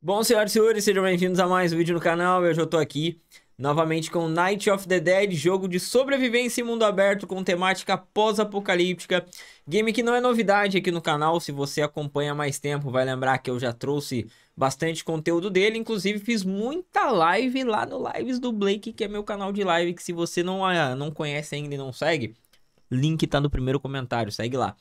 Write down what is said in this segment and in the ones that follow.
Bom, senhoras e senhores, sejam bem-vindos a mais um vídeo no canal. Eu já tô aqui novamente com Night of the Dead, jogo de sobrevivência em mundo aberto com temática pós-apocalíptica. Game que não é novidade aqui no canal, se você acompanha mais tempo, vai lembrar que eu já trouxe bastante conteúdo dele, inclusive fiz muita live lá no Lives do Blake, que é meu canal de live, que se você não, ah, não conhece ainda e não segue, link tá no primeiro comentário, segue lá.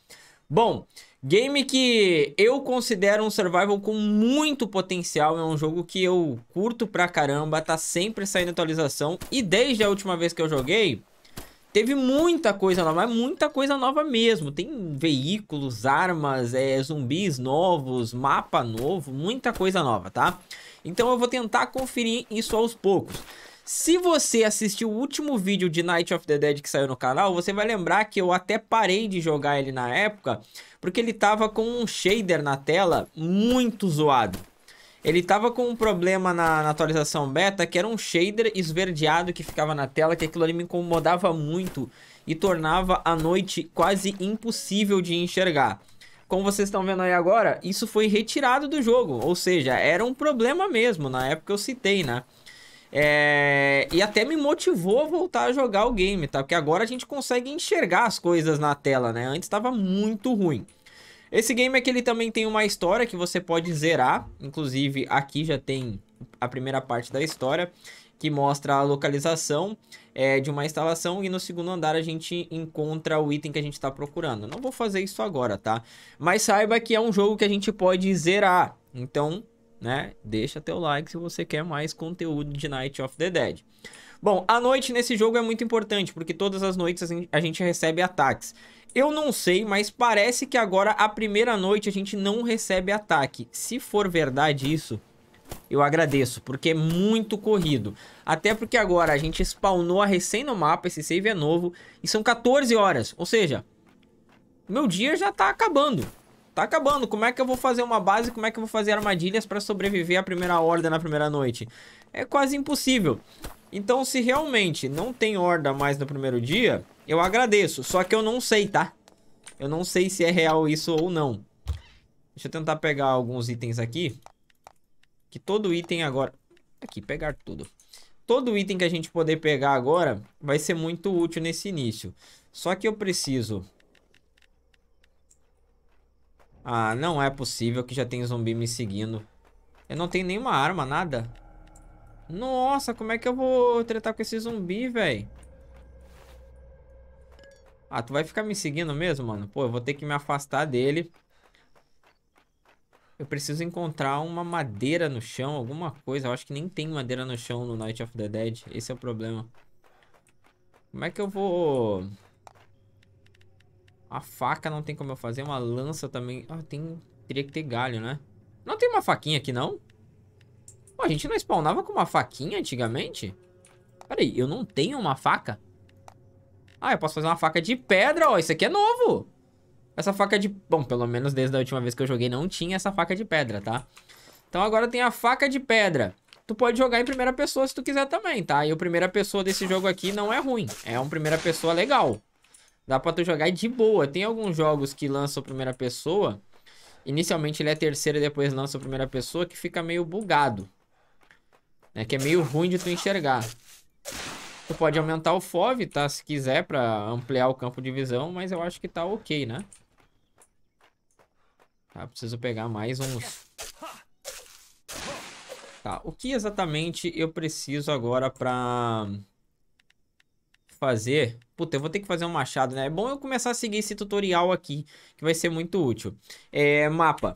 Bom, game que eu considero um survival com muito potencial, é um jogo que eu curto pra caramba, tá sempre saindo atualização e desde a última vez que eu joguei, teve muita coisa nova, mas muita coisa nova mesmo. Tem veículos, armas, é, zumbis novos, mapa novo, muita coisa nova, tá? Então eu vou tentar conferir isso aos poucos. Se você assistiu o último vídeo de Night of the Dead que saiu no canal, você vai lembrar que eu até parei de jogar ele na época, porque ele tava com um shader na tela muito zoado. Ele tava com um problema na, na, atualização beta, que era um shader esverdeado que ficava na tela, que aquilo ali me incomodava muito e tornava a noite quase impossível de enxergar. Como vocês estão vendo aí agora, isso foi retirado do jogo, ou seja, era um problema mesmo, na época eu citei, né? É... E até me motivou a voltar a jogar o game, tá? Porque agora a gente consegue enxergar as coisas na tela, né? Antes estava muito ruim. Esse game aqui ele também tem uma história que você pode zerar. Inclusive, aqui já tem a primeira parte da história que mostra a localização é, de uma instalação e no segundo andar a gente encontra o item que a gente está procurando. Não vou fazer isso agora, tá? Mas saiba que é um jogo que a gente pode zerar. Então, né? Deixa teu like se você quer mais conteúdo de Night of the Dead. Bom, a noite nesse jogo é muito importante, porque todas as noites a gente recebe ataques. Eu não sei, mas parece que agora a primeira noite a gente não recebe ataque. Se for verdade isso, eu agradeço, porque é muito corrido. Até porque agora a gente spawnou a recém no mapa, esse save é novo, e são 14 horas, ou seja, meu dia já tá acabando. Tá acabando. Como é que eu vou fazer uma base? Como é que eu vou fazer armadilhas para sobreviver à primeira horda na primeira noite? É quase impossível. Então, se realmente não tem horda mais no primeiro dia, eu agradeço. Só que eu não sei, tá? Eu não sei se é real isso ou não. Deixa eu tentar pegar alguns itens aqui. Que todo item agora... Aqui, pegar tudo. Todo item que a gente poder pegar agora vai ser muito útil nesse início. Só que eu preciso ah, não é possível que já tem zumbi me seguindo. Eu não tenho nenhuma arma, nada. Nossa, como é que eu vou tratar com esse zumbi, velho? Ah, tu vai ficar me seguindo mesmo, mano? Pô, eu vou ter que me afastar dele. Eu preciso encontrar uma madeira no chão, alguma coisa. Eu acho que nem tem madeira no chão no Night of the Dead. Esse é o problema. Como é que eu vou... A faca não tem como eu fazer. Uma lança também. Ah, tem... Teria que ter galho, né? Não tem uma faquinha aqui, não? Pô, a gente não spawnava com uma faquinha antigamente? aí, eu não tenho uma faca? Ah, eu posso fazer uma faca de pedra, ó. Isso aqui é novo. Essa faca de... Bom, pelo menos desde a última vez que eu joguei não tinha essa faca de pedra, tá? Então agora tem a faca de pedra. Tu pode jogar em primeira pessoa se tu quiser também, tá? E o primeira pessoa desse jogo aqui não é ruim. É um primeira pessoa legal. Dá pra tu jogar de boa. Tem alguns jogos que lançam primeira pessoa. Inicialmente ele é terceira e depois lança a primeira pessoa que fica meio bugado. Né? Que é meio ruim de tu enxergar. Tu pode aumentar o FOV, tá? Se quiser, pra ampliar o campo de visão, mas eu acho que tá ok, né? Tá, preciso pegar mais uns. Tá, o que exatamente eu preciso agora pra fazer... Puta, eu vou ter que fazer um machado, né? É bom eu começar a seguir esse tutorial aqui, que vai ser muito útil. É, mapa.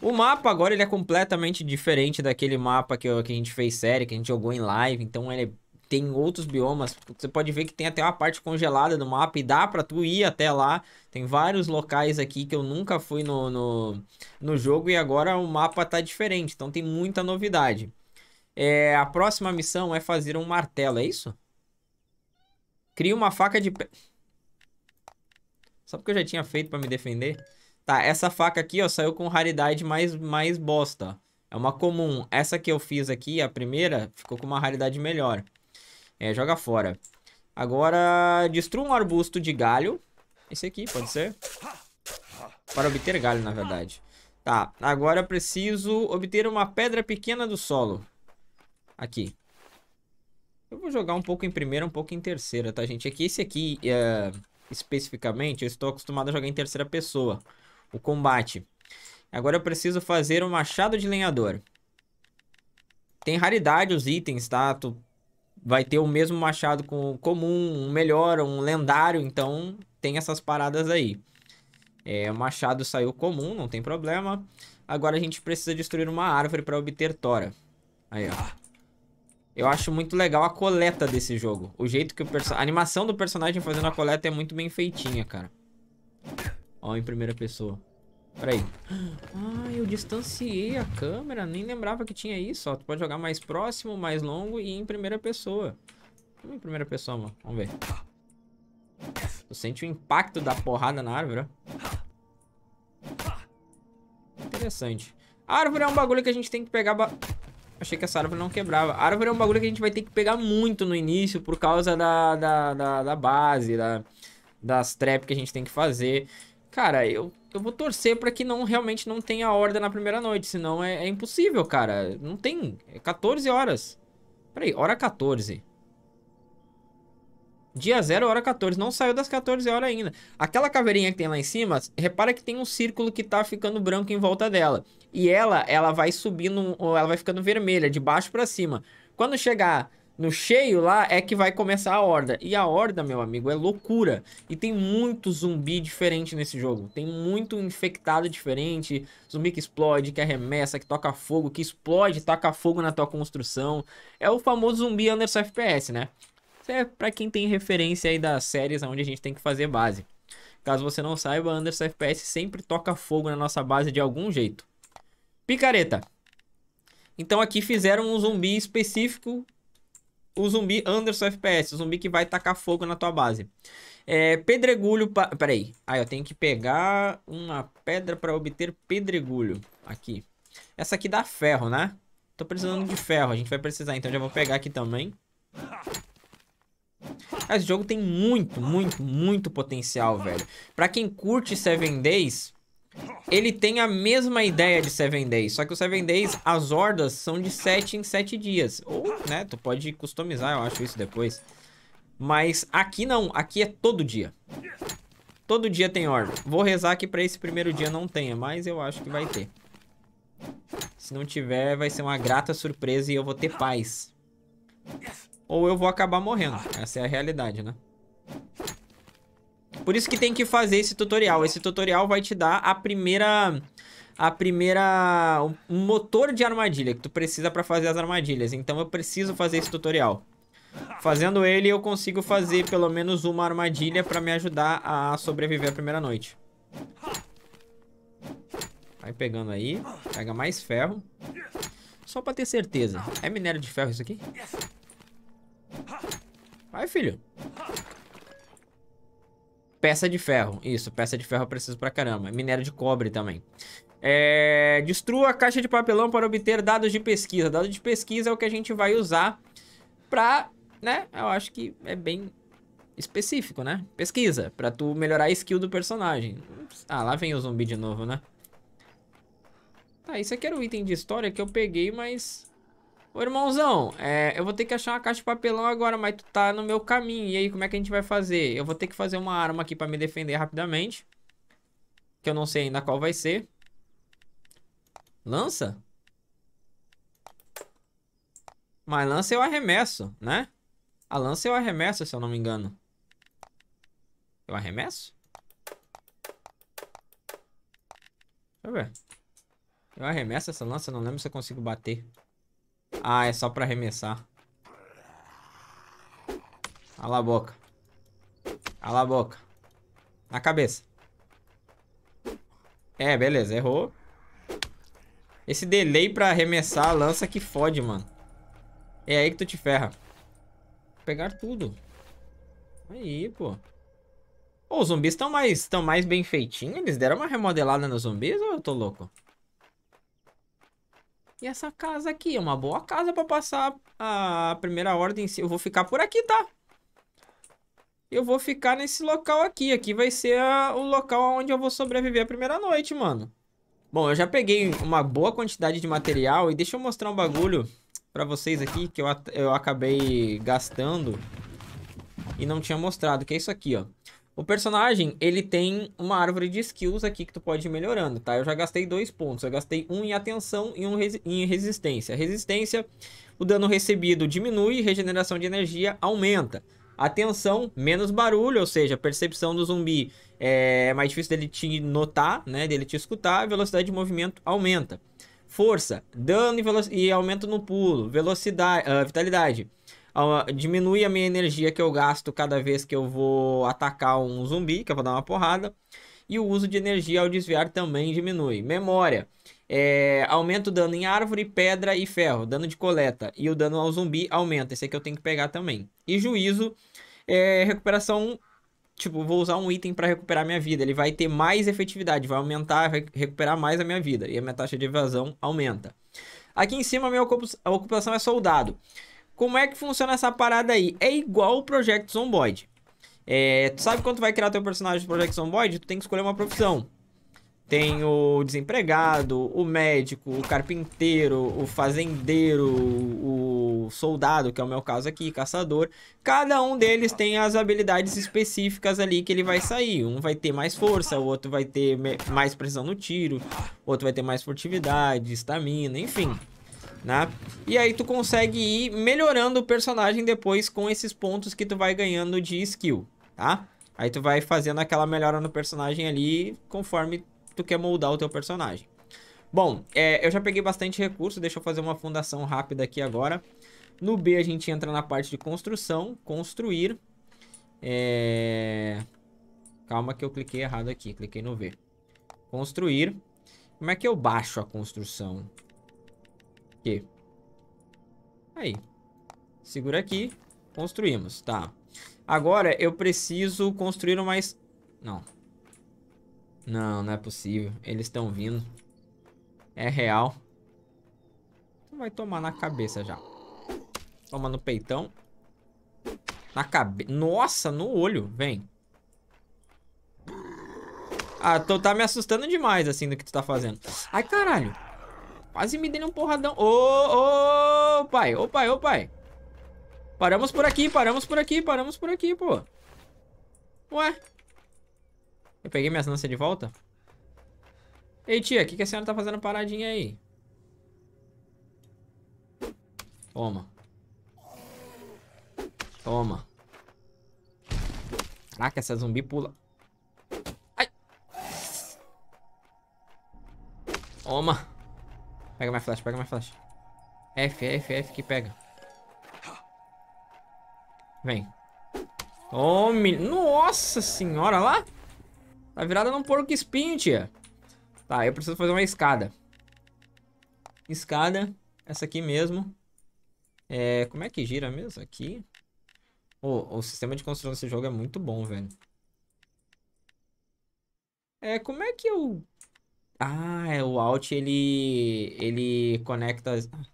O mapa agora ele é completamente diferente daquele mapa que, que a gente fez série, que a gente jogou em live, então ele tem outros biomas. Você pode ver que tem até uma parte congelada do mapa e dá pra tu ir até lá. Tem vários locais aqui que eu nunca fui no, no, no jogo e agora o mapa tá diferente, então tem muita novidade. É, a próxima missão é fazer um martelo, é isso? Cria uma faca de... Só porque eu já tinha feito pra me defender. Tá, essa faca aqui, ó, saiu com raridade mais, mais bosta. É uma comum. Essa que eu fiz aqui, a primeira, ficou com uma raridade melhor. É, joga fora. Agora, destrua um arbusto de galho. Esse aqui, pode ser? Para obter galho, na verdade. Tá, agora preciso obter uma pedra pequena do solo. Aqui. Eu vou jogar um pouco em primeira, um pouco em terceira, tá, gente? É que esse aqui, é, especificamente, eu estou acostumado a jogar em terceira pessoa. O combate. Agora eu preciso fazer o um machado de lenhador. Tem raridade os itens, tá? Tu vai ter o mesmo machado com comum, um melhor, um lendário, então tem essas paradas aí. É, o machado saiu comum, não tem problema. Agora a gente precisa destruir uma árvore para obter tora. Aí, ó. Eu acho muito legal a coleta desse jogo. O jeito que o personagem... A animação do personagem fazendo a coleta é muito bem feitinha, cara. Ó, em primeira pessoa. Peraí. Ah, eu distanciei a câmera. Nem lembrava que tinha isso, ó. Tu pode jogar mais próximo, mais longo e em primeira pessoa. Vamos em primeira pessoa, mano. Vamos ver. Tu sente o impacto da porrada na árvore, ó. Interessante. A árvore é um bagulho que a gente tem que pegar... Ba... Achei que essa árvore não quebrava. A árvore é um bagulho que a gente vai ter que pegar muito no início por causa da, da, da, da base, da, das traps que a gente tem que fazer. Cara, eu, eu vou torcer pra que não realmente não tenha horda na primeira noite, senão é, é impossível, cara. Não tem. É 14 horas. Peraí, hora 14. Dia 0, hora 14. Não saiu das 14 horas ainda. Aquela caveirinha que tem lá em cima, repara que tem um círculo que tá ficando branco em volta dela e ela ela vai subindo, ela vai ficando vermelha de baixo para cima. Quando chegar no cheio lá é que vai começar a horda. E a horda, meu amigo, é loucura. E tem muito zumbi diferente nesse jogo. Tem muito infectado diferente. Zumbi que explode, que arremessa, que toca fogo, que explode, toca fogo na tua construção. É o famoso zumbi Anderson FPS, né? Isso é pra quem tem referência aí das séries onde a gente tem que fazer base. Caso você não saiba, Anderson FPS sempre toca fogo na nossa base de algum jeito. Picareta. Então aqui fizeram um zumbi específico, o zumbi Anderson FPS, o zumbi que vai tacar fogo na tua base. É, pedregulho, pa... peraí, aí ah, eu tenho que pegar uma pedra para obter pedregulho, aqui. Essa aqui dá ferro, né? Tô precisando de ferro, a gente vai precisar, então já vou pegar aqui também. Esse jogo tem muito, muito, muito potencial, velho. Pra quem curte Seven Days, ele tem a mesma ideia de Seven Days, só que o Seven Days, as hordas são de 7 em 7 dias. Ou, né, tu pode customizar, eu acho isso depois. Mas aqui não, aqui é todo dia. Todo dia tem horda. Vou rezar que pra esse primeiro dia não tenha, mas eu acho que vai ter. Se não tiver, vai ser uma grata surpresa e eu vou ter paz. Ou eu vou acabar morrendo. Essa é a realidade, né? Por isso que tem que fazer esse tutorial. Esse tutorial vai te dar a primeira a primeira um motor de armadilha que tu precisa para fazer as armadilhas. Então eu preciso fazer esse tutorial. Fazendo ele eu consigo fazer pelo menos uma armadilha para me ajudar a sobreviver a primeira noite. Vai pegando aí, pega mais ferro. Só para ter certeza. É minério de ferro isso aqui? Vai, filho. Peça de ferro, isso, peça de ferro eu preciso pra caramba. Minério de cobre também. É... Destrua a caixa de papelão para obter dados de pesquisa. Dados de pesquisa é o que a gente vai usar pra, né, eu acho que é bem específico, né? Pesquisa, pra tu melhorar a skill do personagem. Ups. Ah, lá vem o zumbi de novo, né? Tá, isso aqui era o um item de história que eu peguei, mas... Ô, irmãozão, é, eu vou ter que achar uma caixa de papelão agora, mas tu tá no meu caminho. E aí, como é que a gente vai fazer? Eu vou ter que fazer uma arma aqui pra me defender rapidamente. Que eu não sei ainda qual vai ser. Lança? Mas lança eu arremesso, né? A lança eu arremesso, se eu não me engano. Eu arremesso? Deixa eu ver. Eu arremesso essa lança, não lembro se eu consigo bater. Ah, é só pra arremessar. Cala a boca. Cala a boca. Na cabeça. É, beleza, errou. Esse delay pra arremessar a lança que fode, mano. É aí que tu te ferra. pegar tudo. Aí, pô. Pô, os zumbis estão mais, tão mais bem feitinhos? Eles deram uma remodelada nos zumbis ou eu tô louco? E essa casa aqui é uma boa casa pra passar a primeira ordem. Eu vou ficar por aqui, tá? Eu vou ficar nesse local aqui. Aqui vai ser a, o local onde eu vou sobreviver a primeira noite, mano. Bom, eu já peguei uma boa quantidade de material. E deixa eu mostrar um bagulho pra vocês aqui que eu, eu acabei gastando e não tinha mostrado. Que é isso aqui, ó. O personagem, ele tem uma árvore de skills aqui que tu pode ir melhorando, tá? Eu já gastei dois pontos, eu gastei um em atenção e um em resistência. Resistência, o dano recebido diminui, regeneração de energia aumenta. Atenção, menos barulho, ou seja, percepção do zumbi é, é mais difícil dele te notar, né? Dele te escutar, velocidade de movimento aumenta. Força, dano e, e aumento no pulo, velocidade, uh, vitalidade diminui a minha energia que eu gasto cada vez que eu vou atacar um zumbi, que eu vou dar uma porrada. E o uso de energia ao desviar também diminui. Memória. É, aumenta o dano em árvore, pedra e ferro. Dano de coleta. E o dano ao zumbi aumenta. Esse aqui eu tenho que pegar também. E juízo. É, recuperação tipo, vou usar um item para recuperar minha vida. Ele vai ter mais efetividade, vai aumentar, vai recuperar mais a minha vida. E a minha taxa de evasão aumenta. Aqui em cima, a minha ocupação é soldado. Como é que funciona essa parada aí? É igual o Project Zomboid. É, tu sabe quando tu vai criar teu personagem do Project Zomboid? Tu tem que escolher uma profissão. Tem o desempregado, o médico, o carpinteiro, o fazendeiro, o soldado, que é o meu caso aqui, caçador. Cada um deles tem as habilidades específicas ali que ele vai sair. Um vai ter mais força, o outro vai ter mais precisão no tiro, o outro vai ter mais furtividade, estamina, enfim né? E aí tu consegue ir melhorando o personagem depois com esses pontos que tu vai ganhando de skill, tá? Aí tu vai fazendo aquela melhora no personagem ali conforme tu quer moldar o teu personagem. Bom, é, eu já peguei bastante recurso, deixa eu fazer uma fundação rápida aqui agora. No B a gente entra na parte de construção, construir. É... Calma que eu cliquei errado aqui, cliquei no V. Construir. Como é que eu baixo a construção? Aí. Segura aqui. Construímos, tá. Agora eu preciso construir uma... Es... Não. Não, não é possível. Eles estão vindo. É real. Tu então vai tomar na cabeça já. Toma no peitão. Na cabeça. Nossa, no olho. Vem. Ah, tu tá me assustando demais, assim, do que tu tá fazendo. Ai, caralho. Quase me dei um porradão. Ô, oh, ô, pai. Ô, pai, ô, pai. Paramos por aqui, paramos por aqui, paramos por aqui, pô. Ué. Eu peguei minha lança de volta? Ei, tia, o que, que a senhora tá fazendo paradinha aí? Toma. Toma. Caraca, ah, essa zumbi pula. Ai. Toma. Pega minha flash, pega minha flash. F, F, F que pega. Vem. Tome. Nossa senhora, lá. Tá virada num porco espinho, tia. Tá, eu preciso fazer uma escada. Escada. Essa aqui mesmo. É, como é que gira mesmo? Aqui. Oh, o sistema de construção desse jogo é muito bom, velho. É, como é que eu ah, é o Alt, ele. Ele conecta. As... Ah,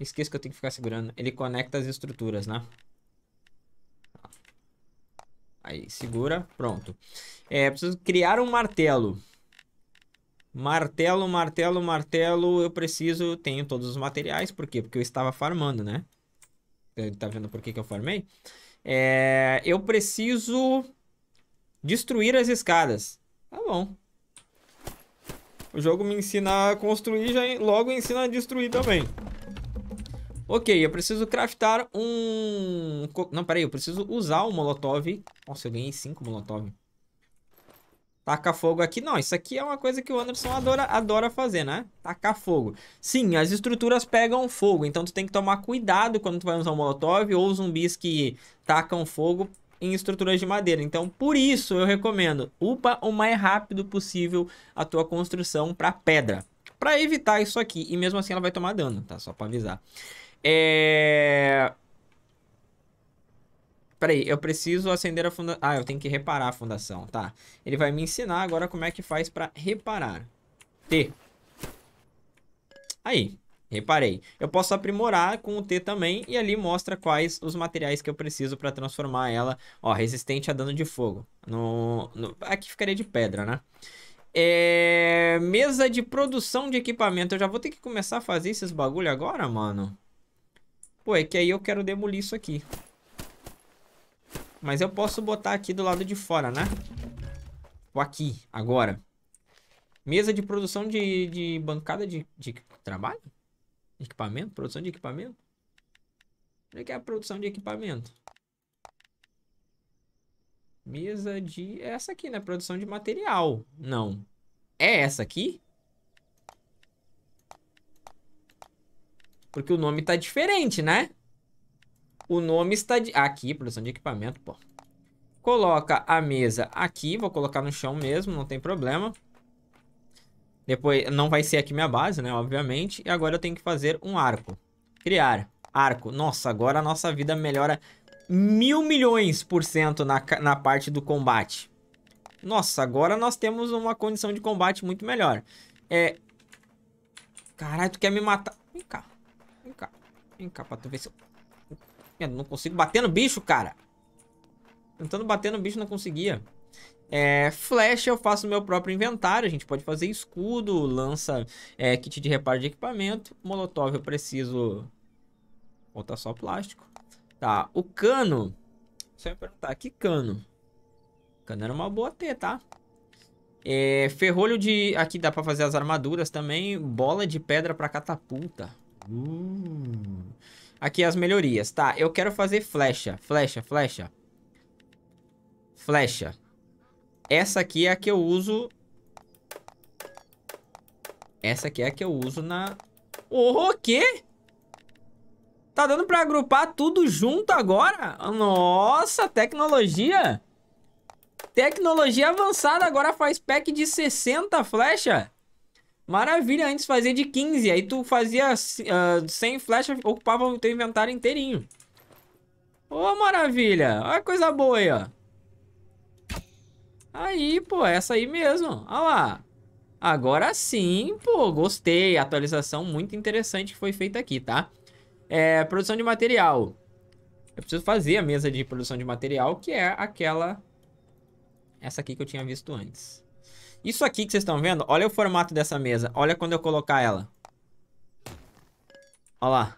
esqueço que eu tenho que ficar segurando. Ele conecta as estruturas, né? Aí, segura, pronto. É, preciso criar um martelo. Martelo, martelo, martelo. Eu preciso. Tenho todos os materiais. Por quê? Porque eu estava farmando, né? Tá vendo por que, que eu farmei? É, eu preciso destruir as escadas. Tá bom. O jogo me ensina a construir, já logo ensina a destruir também. Ok, eu preciso craftar um... Não, peraí, eu preciso usar um molotov. Nossa, eu ganhei 5 molotov. Taca fogo aqui. Não, isso aqui é uma coisa que o Anderson adora, adora fazer, né? Taca fogo. Sim, as estruturas pegam fogo, então tu tem que tomar cuidado quando tu vai usar um molotov ou zumbis que tacam fogo em estruturas de madeira. Então, por isso eu recomendo upa o mais rápido possível a tua construção para pedra, para evitar isso aqui. E mesmo assim ela vai tomar dano, tá? Só para avisar. É... Peraí, eu preciso acender a fundação. Ah, eu tenho que reparar a fundação, tá? Ele vai me ensinar agora como é que faz para reparar. T. Aí. Reparei. Eu posso aprimorar com o T também e ali mostra quais os materiais que eu preciso para transformar ela, ó, resistente a dano de fogo. No, no, aqui ficaria de pedra, né? É, mesa de produção de equipamento. Eu já vou ter que começar a fazer esses bagulho agora, mano. Pô, é que aí eu quero demolir isso aqui. Mas eu posso botar aqui do lado de fora, né? Ou aqui, agora. Mesa de produção de, de bancada de, de trabalho? Equipamento? Produção de equipamento? Onde é, é a produção de equipamento? Mesa de... É essa aqui, né? Produção de material. Não. É essa aqui? Porque o nome tá diferente, né? O nome está... De... Aqui, produção de equipamento, pô. Coloca a mesa aqui. Vou colocar no chão mesmo, não tem problema. Depois, não vai ser aqui minha base, né? Obviamente. E agora eu tenho que fazer um arco. Criar. Arco. Nossa, agora a nossa vida melhora mil milhões por cento na, na parte do combate. Nossa, agora nós temos uma condição de combate muito melhor. É... Caralho, tu quer me matar? Vem cá. Vem cá. Vem cá pra tu ver se eu... eu não consigo bater no bicho, cara. Tentando bater no bicho, não conseguia. É, flecha eu faço meu próprio inventário, a gente pode fazer escudo, lança, é, kit de reparo de equipamento, molotov eu preciso... Botar só plástico. Tá, o cano... Só me perguntar, que cano? Cano era uma boa T, tá? É, ferrolho de... Aqui dá pra fazer as armaduras também. Bola de pedra pra catapulta. Uh. Aqui as melhorias. Tá, eu quero fazer flecha. Flecha, flecha. Flecha. Essa aqui é a que eu uso... Essa aqui é a que eu uso na... O quê? Tá dando pra agrupar tudo junto agora? Nossa, tecnologia! Tecnologia avançada, agora faz pack de 60 flecha. Maravilha, antes fazia de 15, aí tu fazia uh, ah, 100 flecha, ocupava o teu inventário inteirinho. Ô, oh, maravilha! Olha coisa boa aí, ó. Aí, pô, essa aí mesmo. Olha lá. Agora sim, pô, gostei. Atualização muito interessante que foi feita aqui, tá? É, produção de material. Eu preciso fazer a mesa de produção de material, que é aquela... Essa aqui que eu tinha visto antes. Isso aqui que vocês estão vendo, olha o formato dessa mesa. Olha quando eu colocar ela. Olha lá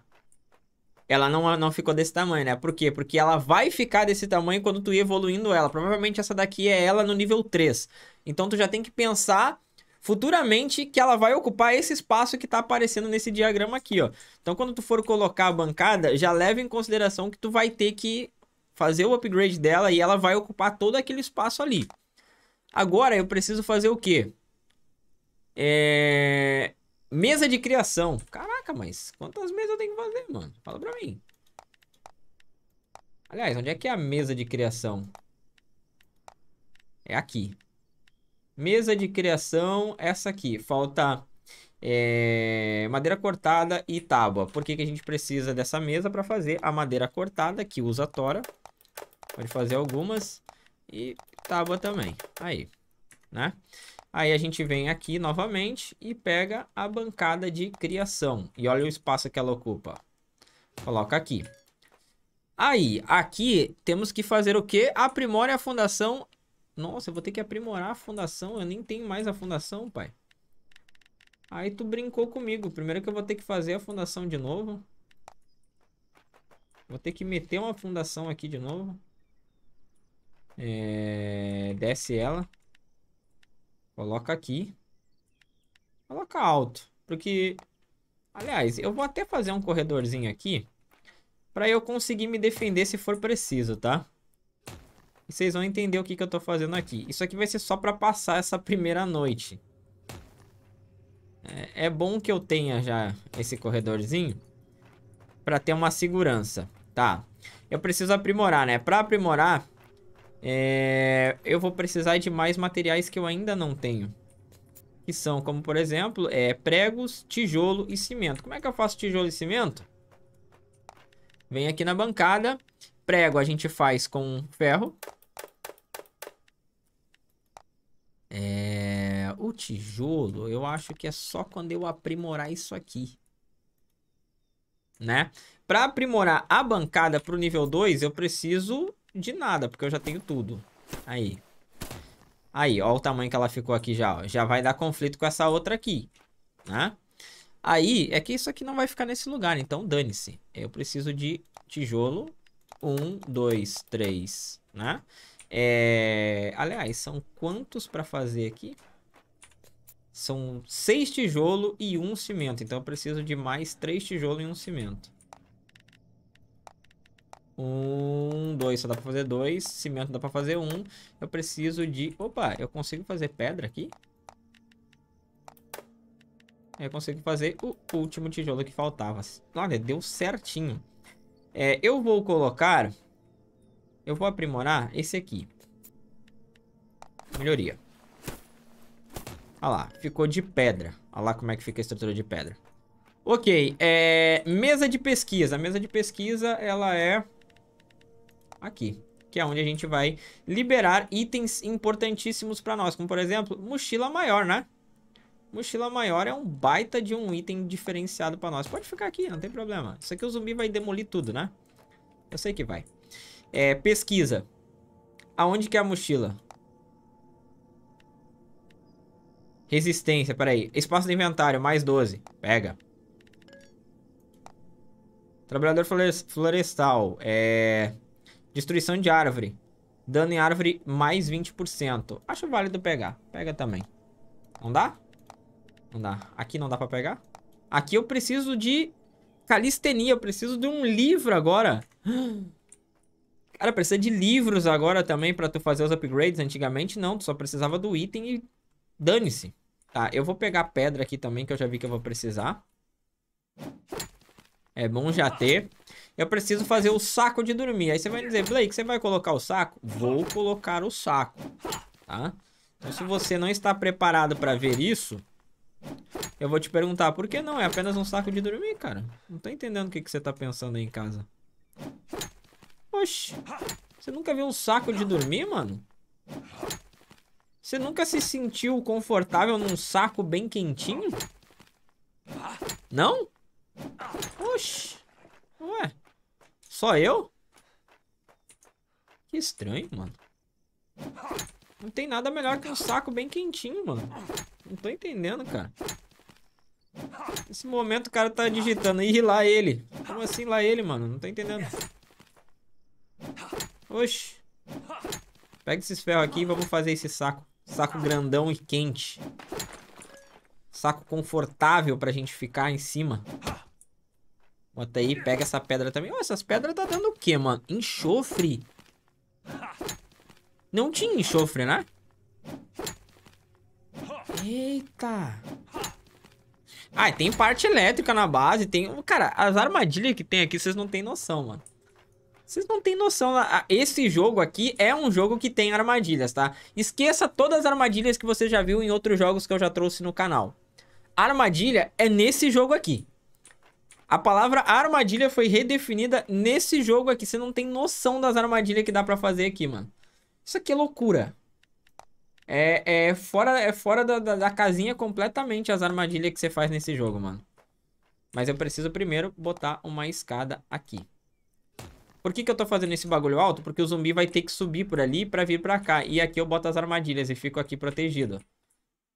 ela não, não ficou desse tamanho, né? Por quê? Porque ela vai ficar desse tamanho quando tu ir evoluindo ela. Provavelmente essa daqui é ela no nível 3. Então tu já tem que pensar futuramente que ela vai ocupar esse espaço que está aparecendo nesse diagrama aqui, ó. Então quando tu for colocar a bancada, já leva em consideração que tu vai ter que fazer o upgrade dela e ela vai ocupar todo aquele espaço ali. Agora eu preciso fazer o quê? É... Mesa de criação. Caraca, mas quantas mesas eu tenho que fazer, mano? Fala pra mim. Aliás, onde é que é a mesa de criação? É aqui. Mesa de criação, essa aqui. Falta é, madeira cortada e tábua. Por que, que a gente precisa dessa mesa para fazer a madeira cortada, que usa a tora. Pode fazer algumas. E tábua também. Aí, né? Aí a gente vem aqui novamente e pega a bancada de criação. E olha o espaço que ela ocupa. Coloca aqui. Aí, aqui temos que fazer o quê? Aprimore a fundação. Nossa, eu vou ter que aprimorar a fundação. Eu nem tenho mais a fundação, pai. Aí tu brincou comigo. Primeiro que eu vou ter que fazer a fundação de novo. Vou ter que meter uma fundação aqui de novo. É... Desce ela. Coloca aqui. Coloca alto. Porque, aliás, eu vou até fazer um corredorzinho aqui. Pra eu conseguir me defender se for preciso, tá? E vocês vão entender o que, que eu tô fazendo aqui. Isso aqui vai ser só pra passar essa primeira noite. É, é bom que eu tenha já esse corredorzinho. Pra ter uma segurança. Tá. Eu preciso aprimorar, né? Pra aprimorar, é, eu vou precisar de mais materiais que eu ainda não tenho. Que são, como por exemplo, é, pregos, tijolo e cimento. Como é que eu faço tijolo e cimento? Vem aqui na bancada. Prego a gente faz com ferro. É, o tijolo, eu acho que é só quando eu aprimorar isso aqui. Né? Para aprimorar a bancada para o nível 2, eu preciso de nada, porque eu já tenho tudo. Aí. Aí, ó o tamanho que ela ficou aqui já, ó. Já vai dar conflito com essa outra aqui, né? Aí, é que isso aqui não vai ficar nesse lugar, então dane-se. Eu preciso de tijolo. Um, dois, três, né? É... Aliás, são quantos para fazer aqui? São seis tijolo e um cimento. Então, eu preciso de mais três tijolo e um cimento. Um, dois. Só dá pra fazer dois. Cimento dá pra fazer um. Eu preciso de... Opa, eu consigo fazer pedra aqui? Eu consigo fazer o último tijolo que faltava. Olha, deu certinho. É, eu vou colocar... Eu vou aprimorar esse aqui. Melhoria. Olha lá, ficou de pedra. Olha lá como é que fica a estrutura de pedra. Ok, é... mesa de pesquisa. A mesa de pesquisa, ela é aqui que é onde a gente vai liberar itens importantíssimos para nós, como por exemplo, mochila maior, né? Mochila maior é um baita de um item diferenciado para nós. Pode ficar aqui, não tem problema. Isso aqui o zumbi vai demolir tudo, né? Eu sei que vai. É, pesquisa. Aonde que é a mochila? Resistência, peraí. Espaço de inventário, mais 12. Pega. Trabalhador florestal. É... Destruição de árvore. Dano em árvore mais 20%. Acho válido pegar. Pega também. Não dá? Não dá. Aqui não dá pra pegar? Aqui eu preciso de calistenia. Eu preciso de um livro agora. Cara, precisa de livros agora também pra tu fazer os upgrades. Antigamente não, tu só precisava do item e dane-se. Tá, eu vou pegar pedra aqui também, que eu já vi que eu vou precisar. É bom já ter eu preciso fazer o saco de dormir. Aí você vai dizer, Blake, você vai colocar o saco? Vou colocar o saco, tá? Então, se você não está preparado para ver isso, eu vou te perguntar, por que não? É apenas um saco de dormir, cara. Não tô entendendo o que, que você tá pensando aí em casa. Oxi, você nunca viu um saco de dormir, mano? Você nunca se sentiu confortável num saco bem quentinho? Não? Oxi, ué... Só eu? Que estranho, mano. Não tem nada melhor que um saco bem quentinho, mano. Não tô entendendo, cara. Nesse momento o cara tá digitando Ih, lá ele. Como assim lá ele, mano? Não tô entendendo. Oxi. Pega esses ferros aqui e vamos fazer esse saco. Saco grandão e quente. Saco confortável pra gente ficar em cima. Bota aí, pega essa pedra também. Oh, essas pedras tá dando o quê, mano? Enxofre. Não tinha enxofre, né? Eita. Ah, tem parte elétrica na base, tem... Cara, as armadilhas que tem aqui, vocês não tem noção, mano. Vocês não tem noção. Esse jogo aqui é um jogo que tem armadilhas, tá? Esqueça todas as armadilhas que você já viu em outros jogos que eu já trouxe no canal. Armadilha é nesse jogo aqui. A palavra armadilha foi redefinida nesse jogo aqui. Você não tem noção das armadilhas que dá pra fazer aqui, mano. Isso aqui é loucura. É, é fora, é fora da, da, da casinha completamente as armadilhas que você faz nesse jogo, mano. Mas eu preciso primeiro botar uma escada aqui. Por que, que eu tô fazendo esse bagulho alto? Porque o zumbi vai ter que subir por ali pra vir pra cá. E aqui eu boto as armadilhas e fico aqui protegido.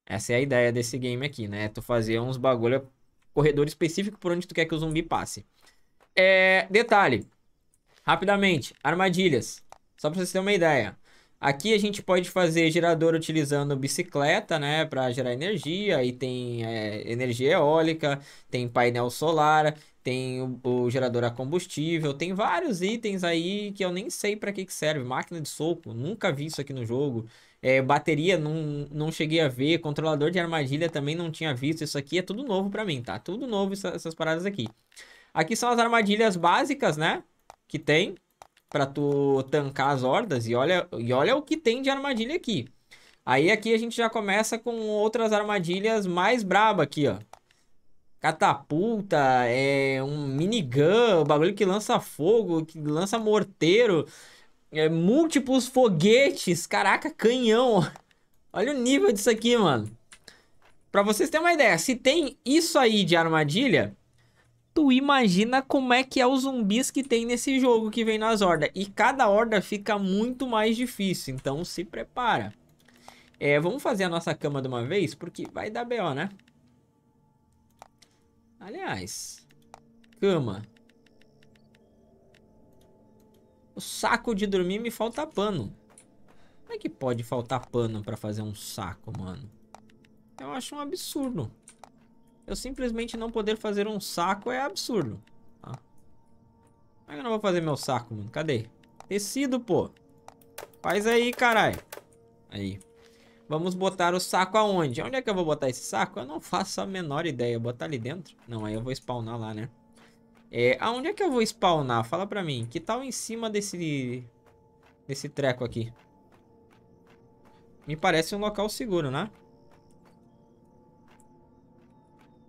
Essa é a ideia desse game aqui, né? É tu fazer uns bagulho corredor específico por onde tu quer que o zumbi passe. É, detalhe, rapidamente, armadilhas. Só para vocês terem uma ideia. Aqui a gente pode fazer gerador utilizando bicicleta, né, para gerar energia. E tem é, energia eólica, tem painel solar, tem o, o, gerador a combustível, tem vários itens aí que eu nem sei para que, que serve. Máquina de soco, nunca vi isso aqui no jogo. É, bateria, não, não cheguei a ver. Controlador de armadilha também não tinha visto. Isso aqui é tudo novo para mim, tá? Tudo novo essa, essas paradas aqui. Aqui são as armadilhas básicas, né? Que tem para tu tancar as hordas. E olha, e olha o que tem de armadilha aqui. Aí aqui a gente já começa com outras armadilhas mais braba aqui, ó. Catapulta, é um minigun, bagulho que lança fogo, que lança morteiro. É, múltiplos foguetes. Caraca, canhão. Olha o nível disso aqui, mano. Pra vocês terem uma ideia, se tem isso aí de armadilha, tu imagina como é que é os zumbis que tem nesse jogo que vem nas hordas. E cada horda fica muito mais difícil, então se prepara. É, vamos fazer a nossa cama de uma vez, porque vai dar B.O., né? Aliás, cama. O saco de dormir me falta pano. Como é que pode faltar pano pra fazer um saco, mano? Eu acho um absurdo. Eu simplesmente não poder fazer um saco é absurdo. Tá? Como é que eu não vou fazer meu saco, mano? Cadê? Tecido, pô. Faz aí, caralho. Aí. Vamos botar o saco aonde? Onde é que eu vou botar esse saco? Eu não faço a menor ideia. Botar ali dentro? Não, aí eu vou spawnar lá, né? É, aonde é que eu vou spawnar? Fala pra mim. Que tal em cima desse... Desse treco aqui? Me parece um local seguro, né?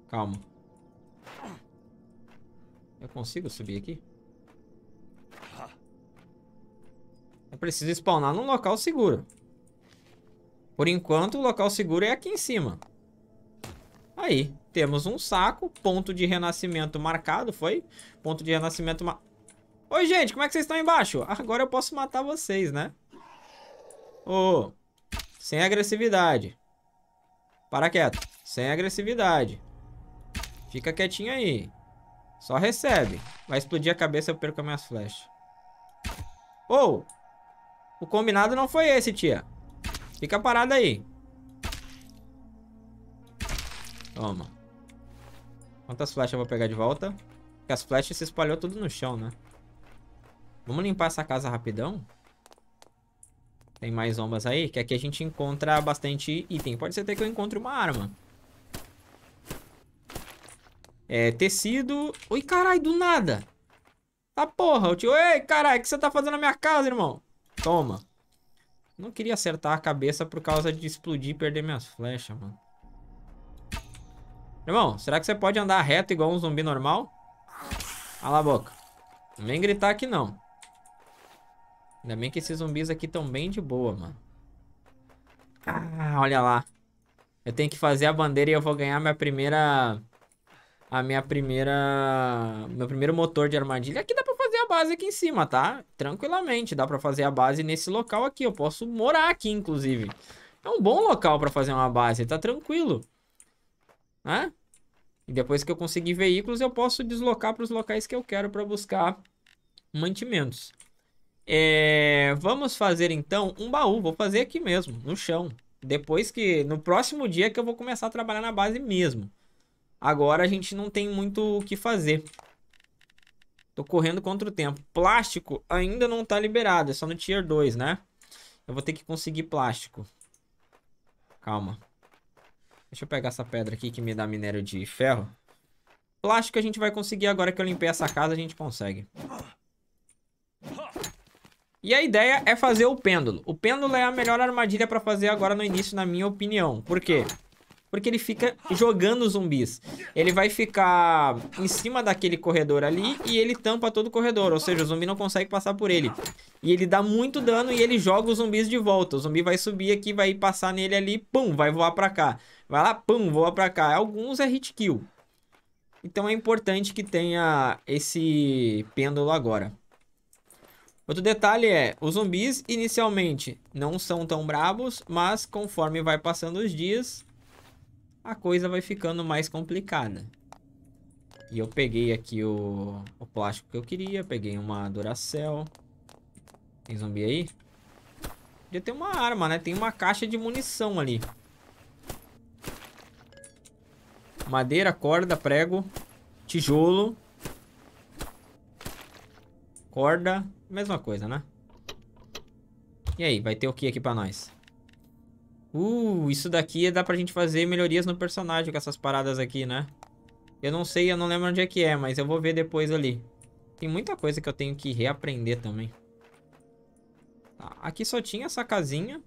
Calma. Eu consigo subir aqui? Eu preciso spawnar num local seguro. Por enquanto, o local seguro é aqui em cima. Aí. Temos um saco, ponto de renascimento marcado, foi? Ponto de renascimento marcado. Oi, gente, como é que vocês estão embaixo? Agora eu posso matar vocês, né? Ô, oh, sem agressividade. Para quieto, sem agressividade. Fica quietinho aí. Só recebe. Vai explodir a cabeça, eu perco as minhas flechas. Ou, oh, o combinado não foi esse, tia. Fica parado aí. Toma. Quantas flechas eu vou pegar de volta? Porque as flechas se espalhou tudo no chão, né? Vamos limpar essa casa rapidão. Tem mais zombas aí, que aqui a gente encontra bastante item. Pode ser até que eu encontre uma arma. É, tecido... Oi, carai, do nada! Tá porra, o tio... Ei, carai, o que você tá fazendo na minha casa, irmão? Toma. Não queria acertar a cabeça por causa de explodir e perder minhas flechas, mano. Irmão, será que você pode andar reto igual um zumbi normal? Cala a boca. Não vem gritar aqui, não. Ainda bem que esses zumbis aqui estão bem de boa, mano. Ah, olha lá. Eu tenho que fazer a bandeira e eu vou ganhar minha primeira... A minha primeira... Meu primeiro motor de armadilha. Aqui dá pra fazer a base aqui em cima, tá? Tranquilamente. Dá pra fazer a base nesse local aqui. Eu posso morar aqui, inclusive. É um bom local pra fazer uma base. Tá tranquilo né? E depois que eu conseguir veículos, eu posso deslocar para os locais que eu quero para buscar mantimentos. É, vamos fazer então um baú. Vou fazer aqui mesmo, no chão. Depois que. No próximo dia que eu vou começar a trabalhar na base mesmo. Agora a gente não tem muito o que fazer. Tô correndo contra o tempo. Plástico ainda não tá liberado. É só no tier 2, né? Eu vou ter que conseguir plástico. Calma. Deixa eu pegar essa pedra aqui que me dá minério de ferro. Plástico a gente vai conseguir agora que eu limpei essa casa, a gente consegue. E a ideia é fazer o pêndulo. O pêndulo é a melhor armadilha para fazer agora no início, na minha opinião. Por quê? Porque ele fica jogando zumbis. Ele vai ficar em cima daquele corredor ali e ele tampa todo o corredor. Ou seja, o zumbi não consegue passar por ele. E ele dá muito dano e ele joga os zumbis de volta. O zumbi vai subir aqui, vai passar nele ali, pum, vai voar pra cá. Vai lá, pum, voa pra cá. Alguns é hit kill. Então é importante que tenha esse pêndulo agora. Outro detalhe é, os zumbis inicialmente não são tão brabos, mas conforme vai passando os dias, a coisa vai ficando mais complicada. E eu peguei aqui o, o plástico que eu queria, peguei uma Duracell. Tem zumbi aí? Podia ter uma arma, né? Tem uma caixa de munição ali. Madeira, corda, prego, tijolo. Corda, mesma coisa, né? E aí, vai ter o que aqui pra nós? Uh, isso daqui dá pra gente fazer melhorias no personagem com essas paradas aqui, né? Eu não sei, eu não lembro onde é que é, mas eu vou ver depois ali. Tem muita coisa que eu tenho que reaprender também. Tá, aqui só tinha essa casinha.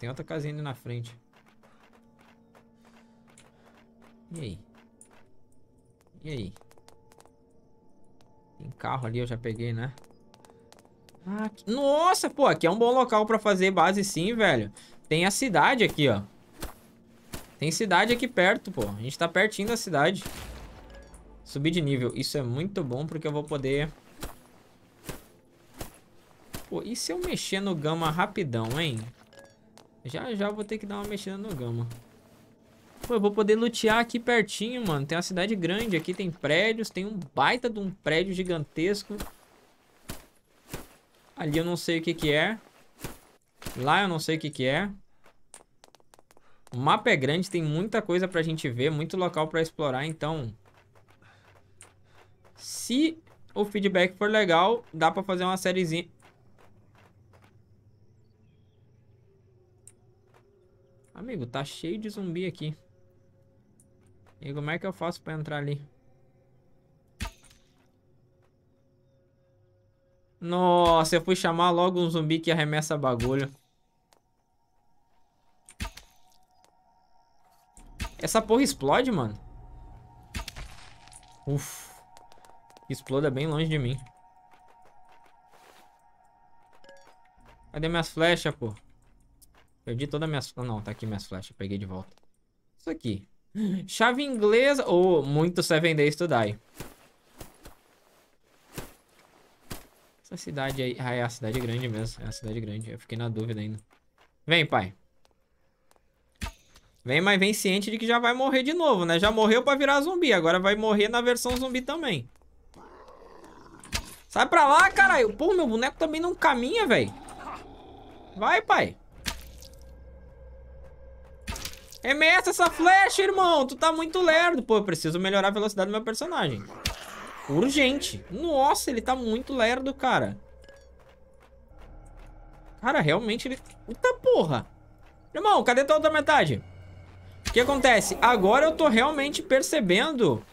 Tem outra casinha ali na frente. E aí? E aí? Tem carro ali, eu já peguei, né? Ah, aqui... Nossa, pô, aqui é um bom local pra fazer base sim, velho. Tem a cidade aqui, ó. Tem cidade aqui perto, pô. A gente tá pertinho da cidade. Subir de nível. Isso é muito bom porque eu vou poder... Pô, e se eu mexer no Gama rapidão, hein? Já, já vou ter que dar uma mexida no Gama. Pô, eu vou poder lutear aqui pertinho, mano. Tem uma cidade grande aqui, tem prédios. Tem um baita de um prédio gigantesco. Ali eu não sei o que que é. Lá eu não sei o que que é. O mapa é grande, tem muita coisa pra gente ver, muito local pra explorar, então... Se o feedback for legal, dá pra fazer uma sériezinha... Amigo, tá cheio de zumbi aqui. E como é que eu faço pra entrar ali? Nossa, eu fui chamar logo um zumbi que arremessa bagulho. Essa porra explode, mano. Uf. Exploda bem longe de mim. Cadê minhas flechas, pô? Perdi todas as minhas... Não, tá aqui minhas flechas. Peguei de volta. Isso aqui. Chave inglesa. Oh, muito Seven Days to Die. Essa cidade aí. Ah, é a cidade é grande mesmo. É a cidade grande. Eu fiquei na dúvida ainda. Vem, pai. Vem, mas vem ciente de que já vai morrer de novo, né? Já morreu pra virar zumbi. Agora vai morrer na versão zumbi também. Sai pra lá, caralho. Pô, meu boneco também não caminha, velho. Vai, pai. Remessa essa flecha, irmão. Tu tá muito lerdo. Pô, eu preciso melhorar a velocidade do meu personagem. Urgente. Nossa, ele tá muito lerdo, cara. Cara, realmente ele... Puta porra. Irmão, cadê tua outra metade? O que acontece? Agora eu tô realmente percebendo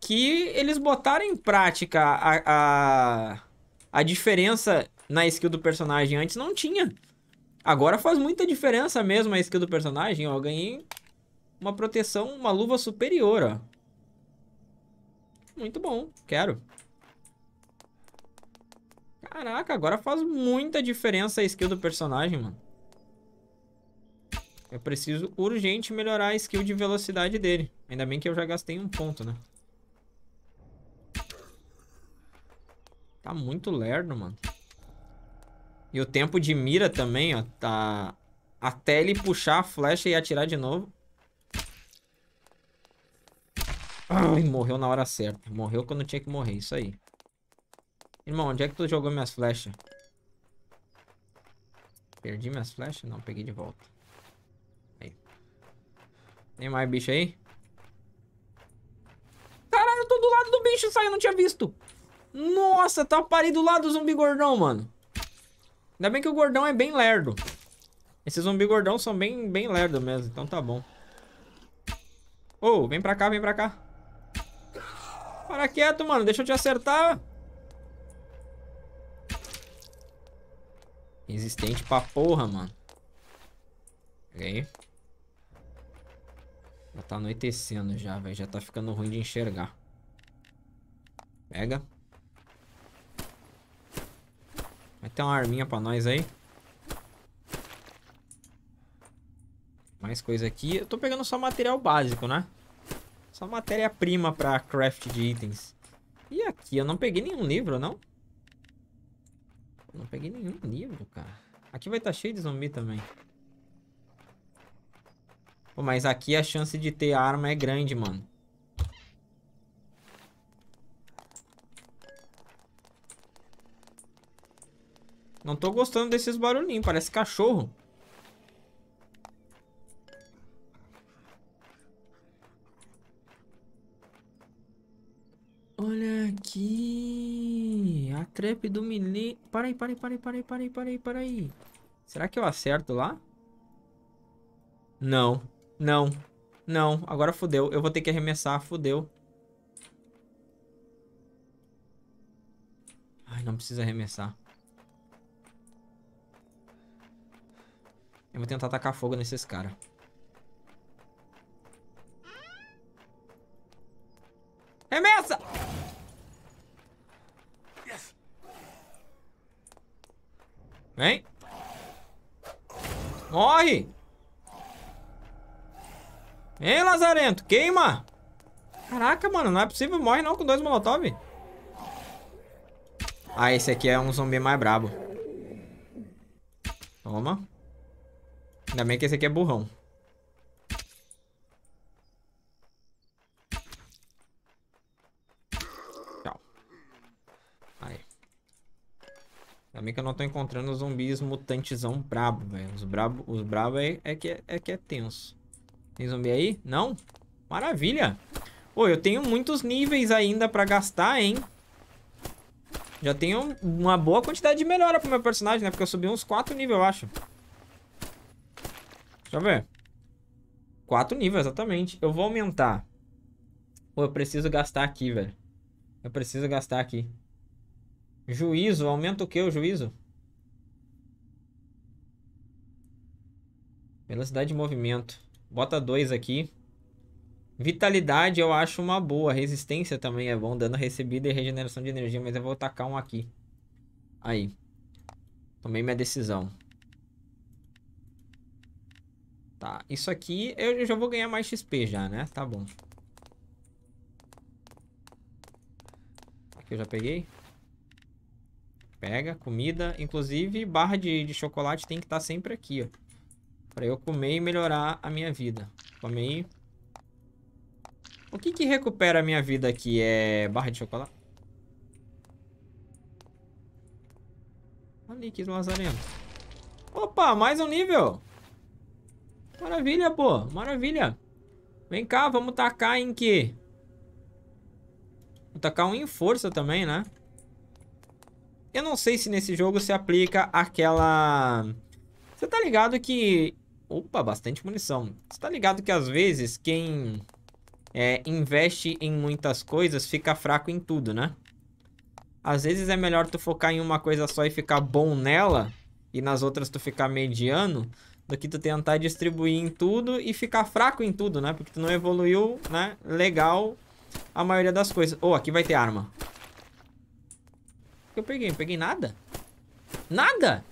que eles botaram em prática a, a, a diferença na skill do personagem. Antes não tinha. Agora faz muita diferença mesmo a skill do personagem. Ó, eu ganhei uma proteção, uma luva superior, ó. Muito bom, quero. Caraca, agora faz muita diferença a skill do personagem, mano. Eu preciso urgente melhorar a skill de velocidade dele. Ainda bem que eu já gastei um ponto, né? Tá muito lerdo, mano. E o tempo de mira também, ó. Tá... Até ele puxar a flecha e atirar de novo. Ai, ah, morreu na hora certa. Morreu quando tinha que morrer, isso aí. Irmão, onde é que tu jogou minhas flechas? Perdi minhas flechas? Não, peguei de volta. Aí. Tem mais bicho aí? Caralho, eu tô do lado do bicho, sai, eu não tinha visto. Nossa, tá parei do lado do zumbi gordão, mano. Ainda bem que o gordão é bem lerdo. Esses zumbi gordão são bem, bem lerdo mesmo, então tá bom. Ô, oh, vem pra cá, vem pra cá. Para quieto, mano. Deixa eu te acertar. Resistente pra porra, mano. Peguei. Já tá anoitecendo já, velho. Já tá ficando ruim de enxergar. Pega. Vai ter uma arminha pra nós aí. Mais coisa aqui. Eu tô pegando só material básico, né? Só matéria-prima pra craft de itens. E aqui? Eu não peguei nenhum livro, não? Não peguei nenhum livro, cara. Aqui vai estar tá cheio de zumbi também. Pô, mas aqui a chance de ter arma é grande, mano. Não tô gostando desses barulhinhos, parece cachorro. Olha aqui. A trap do mini. Para aí, para aí, para aí, para aí, para aí, para aí, para aí. Será que eu acerto lá? Não. Não. Não. Agora fodeu. Eu vou ter que arremessar. Fodeu. Ai, não precisa arremessar. Eu vou tentar atacar fogo nesses caras. Remessa! Vem. Morre. Vem, Lazarento. Queima. Caraca, mano. Não é possível. Morre não com dois molotov. Ah, esse aqui é um zumbi mais brabo. Toma. Ainda bem que esse aqui é burrão. Também que eu não tô encontrando zumbis mutantezão brabo, velho. Os brabo, os brabo é, é, que, é, é que é tenso. Tem zumbi aí? Não? Maravilha! Pô, eu tenho muitos níveis ainda pra gastar, hein? Já tenho uma boa quantidade de melhora pro meu personagem, né? Porque eu subi uns 4 níveis, eu acho. Deixa eu ver. 4 níveis, exatamente. Eu vou aumentar. Pô, eu preciso gastar aqui, velho. Eu preciso gastar aqui. Juízo, aumenta o que o juízo? Velocidade de movimento. Bota 2 aqui. Vitalidade eu acho uma boa. Resistência também é bom. Dano recebido e regeneração de energia. Mas eu vou tacar um aqui. Aí. Tomei minha decisão. Tá. Isso aqui eu já vou ganhar mais XP já, né? Tá bom. Aqui eu já peguei. Pega, comida. Inclusive, barra de, de chocolate tem que estar tá sempre aqui, ó. Pra eu comer e melhorar a minha vida. Comei. O que que recupera a minha vida aqui? É barra de chocolate? Olha que lazarento. Opa, mais um nível. Maravilha, pô. Maravilha. Vem cá, vamos tacar em que? Vou tacar um em força também, né? Eu não sei se nesse jogo se aplica aquela... Você tá ligado que... Opa, bastante munição. Você tá ligado que às vezes quem é, investe em muitas coisas fica fraco em tudo, né? Às vezes é melhor tu focar em uma coisa só e ficar bom nela e nas outras tu ficar mediano do que tu tentar distribuir em tudo e ficar fraco em tudo, né? Porque tu não evoluiu, né? Legal a maioria das coisas. oh, aqui vai ter arma que eu peguei? peguei nada? Nada?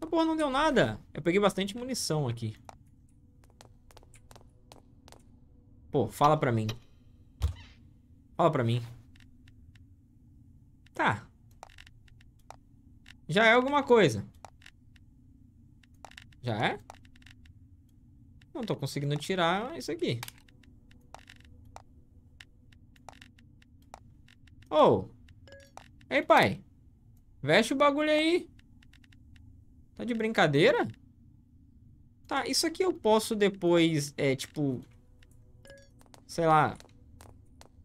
Ah, porra, não deu nada. Eu peguei bastante munição aqui. Pô, fala pra mim. Fala pra mim. Tá. Já é alguma coisa. Já é? Não tô conseguindo tirar isso aqui. Oh. Ei, pai. Veste o bagulho aí. Tá de brincadeira? Tá, isso aqui eu posso depois, é, tipo... Sei lá...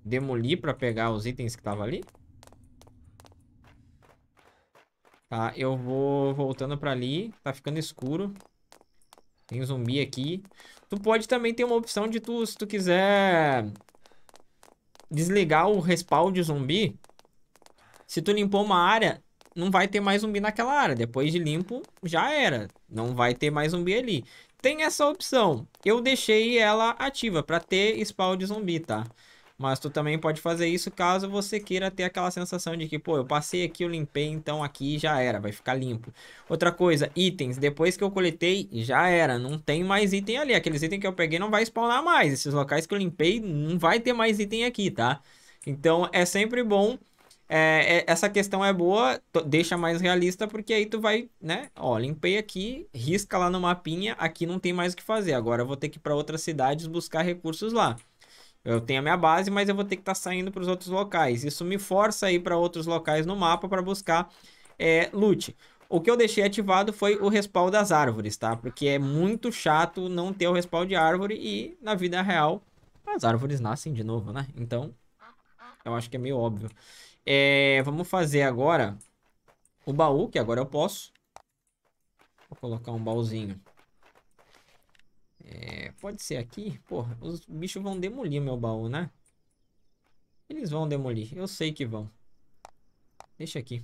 Demolir pra pegar os itens que tava ali? Tá, eu vou voltando pra ali. Tá ficando escuro. Tem um zumbi aqui. Tu pode também ter uma opção de tu, se tu quiser desligar o respawn de zumbi, se tu limpou uma área, não vai ter mais zumbi naquela área. Depois de limpo, já era. Não vai ter mais zumbi ali. Tem essa opção. Eu deixei ela ativa para ter spawn de zumbi, tá? Mas tu também pode fazer isso caso você queira ter aquela sensação de que, pô, eu passei aqui, eu limpei, então aqui já era, vai ficar limpo. Outra coisa, itens. Depois que eu coletei, já era. Não tem mais item ali. Aqueles itens que eu peguei não vai spawnar mais. Esses locais que eu limpei, não vai ter mais item aqui, tá? Então é sempre bom. É, é, essa questão é boa, deixa mais realista, porque aí tu vai, né? Ó, limpei aqui, risca lá no mapinha, aqui não tem mais o que fazer. Agora eu vou ter que ir para outras cidades buscar recursos lá. Eu tenho a minha base, mas eu vou ter que estar tá saindo para os outros locais. Isso me força a ir para outros locais no mapa para buscar é, loot. O que eu deixei ativado foi o respawn das árvores, tá? Porque é muito chato não ter o respawn de árvore e na vida real as árvores nascem de novo, né? Então, eu acho que é meio óbvio. É, vamos fazer agora o baú, que agora eu posso. Vou colocar um baúzinho. É, pode ser aqui. Pô, os bichos vão demolir meu baú, né? Eles vão demolir. Eu sei que vão. Deixa aqui.